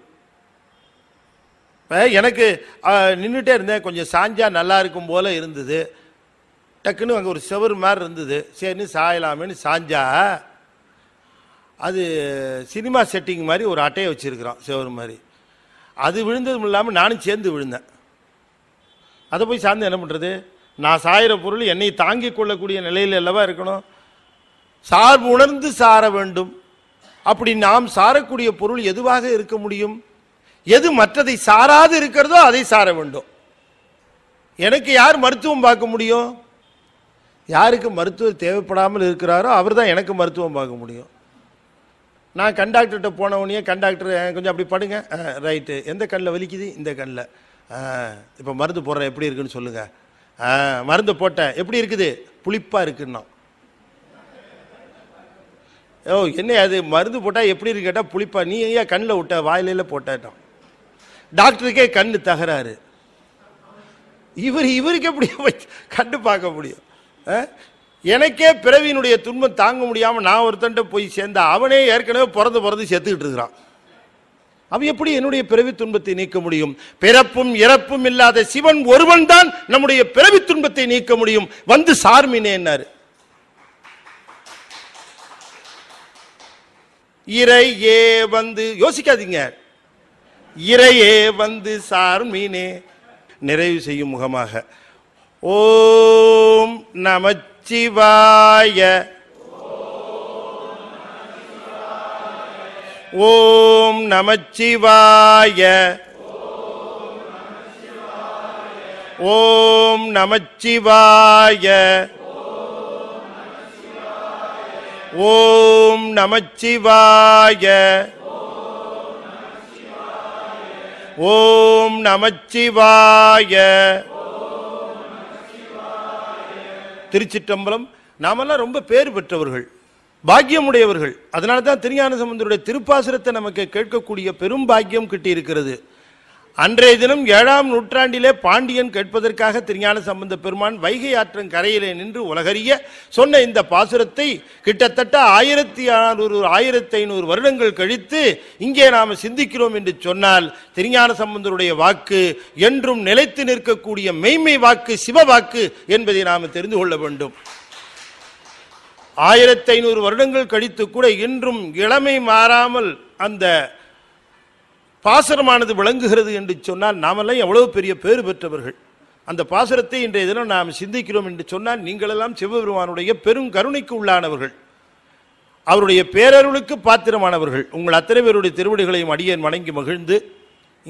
எனக்கு நின்றுட்டே இருந்தேன் கொஞ்சம் சாஞ்சா நல்லா இருக்கும் போல இருந்தது டக்குன்னு அங்கே ஒரு செவரு மாதிரி இருந்தது சரின்னு சாயலாமேன்னு சாஞ்சா அது சினிமா செட்டிங் மாதிரி ஒரு அட்டையை வச்சுருக்குறோம் செவரு மாதிரி அது விழுந்ததும் இல்லாமல் நானும் சேர்ந்து விழுந்தேன் அதை போய் சார்ந்து என்ன பண்ணுறது நான் சாயிற பொருள் என்னை தாங்கி கொள்ளக்கூடிய நிலையில் அல்லவா இருக்கணும் சார்பு உணர்ந்து சார வேண்டும் அப்படி நாம் சாரக்கூடிய பொருள் எதுவாக இருக்க முடியும் எது மற்றதை சாராது இருக்கிறதோ அதை சார வேண்டும் எனக்கு யார் மருத்துவம் பார்க்க முடியும் யாருக்கு மருத்துவர் தேவைப்படாமல் இருக்கிறாரோ அவர் தான் எனக்கு மருத்துவம் பார்க்க முடியும் நான் கண்டாக்டர்கிட்ட உடனே கண்டாக்டர் கொஞ்சம் அப்படி படுங்க ரைட்டு எந்த கண்ணில் வலிக்குது இந்த கண்ணில் இப்போ மருந்து போடுறேன் எப்படி இருக்குன்னு சொல்லுங்கள் மருந்து போட்டேன் எப்படி இருக்குது புளிப்பாக இருக்குன்னா ஓ என்ன அது மருந்து போட்டால் எப்படி இருக்கு கேட்டால் புளிப்பா நீ ஏன் கண்ணில் விட்ட வாயிலையில் போட்டோம் டாக்டருக்கே கண் தகராறு இவர் இவருக்கு எப்படி கண்டு பார்க்க முடியும் எனக்கே பிறவியினுடைய துன்பம் தாங்க முடியாமல் நான் ஒருத்தன்ட்ட போய் சேர்ந்த அவனே ஏற்கனவே பிறந்து பிறந்து செத்துக்கிட்டு இருக்கிறான் அவன் எப்படி என்னுடைய பிறவி துன்பத்தை நீக்க முடியும் பிறப்பும் இறப்பும் இல்லாத சிவன் ஒருவன் தான் நம்முடைய பிறவி துன்பத்தை நீக்க முடியும் வந்து இறை ஏ வந்து யோசிக்காதீங்க இறையே வந்து சார்மீனே நிறைவு செய்யும் முகமாக ஓம் நமச்சிவாய ஓம் நமச்சிவாய ஓம் நமச்சிவாய ஓம் நமச்சிவாய ஓம் நமச்சிவாய திருச்சிற்றம்பலம் நாமெல்லாம் ரொம்ப பேர் பெற்றவர்கள் பாக்கியமுடையவர்கள் அதனால தான் திருஞான சம்பந்தருடைய திருப்பாசுரத்தை நமக்கு கேட்கக்கூடிய பெரும் பாக்கியம் கிட்டி இருக்கிறது அன்றைய தினம் ஏழாம் நூற்றாண்டிலே பாண்டியன் கேட்பதற்காக திருஞான சம்பந்த பெருமான் வைகை ஆற்றின் கரையிலே நின்று உலகறிய சொன்ன இந்த பாசுரத்தை கிட்டத்தட்ட ஆயிரத்தி அறுநூறு ஆயிரத்தி ஐநூறு வருடங்கள் கழித்து இங்கே நாம் சிந்திக்கிறோம் என்று சொன்னால் திருஞான சம்பந்தருடைய வாக்கு என்றும் நிலைத்து நிற்கக்கூடிய மெய்மை வாக்கு சிவ வாக்கு என்பதை நாம் தெரிந்து கொள்ள வேண்டும் ஆயிரத்தி ஐநூறு வருடங்கள் கழித்து கூட இன்றும் இளமை மாறாமல் அந்த பாசரமானது விளங்குகிறது என்று சொன்னால் நாமெல்லாம் எவ்வளோ பெரிய பேர் பெற்றவர்கள் அந்த பாசரத்தை இன்றைய தினம் நாம் சிந்திக்கிறோம் என்று சொன்னால் நீங்களெல்லாம் சிவபெருமானுடைய பெரும் கருணைக்கு உள்ளானவர்கள் அவருடைய பேரருளுக்கு பாத்திரமானவர்கள் உங்கள் அத்தனை பேருடைய திருவடிகளையும் அடியேன் வணங்கி மகிழ்ந்து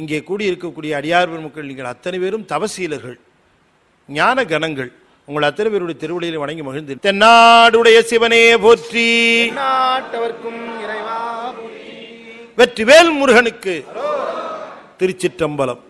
இங்கே கூடியிருக்கக்கூடிய அடியார் பெருமக்கள் நீங்கள் அத்தனை பேரும் தவசீலர்கள் ஞான கணங்கள் உங்கள் அத்தனை பேருடைய திருவடிகளை வணங்கி மகிழ்ந்து தென்னாடுடைய சிவனே போற்றி நாட்டவர்க்கும் இறைவா வெற்றிவேல் முருகனுக்கு திருச்சிற்றம்பலம்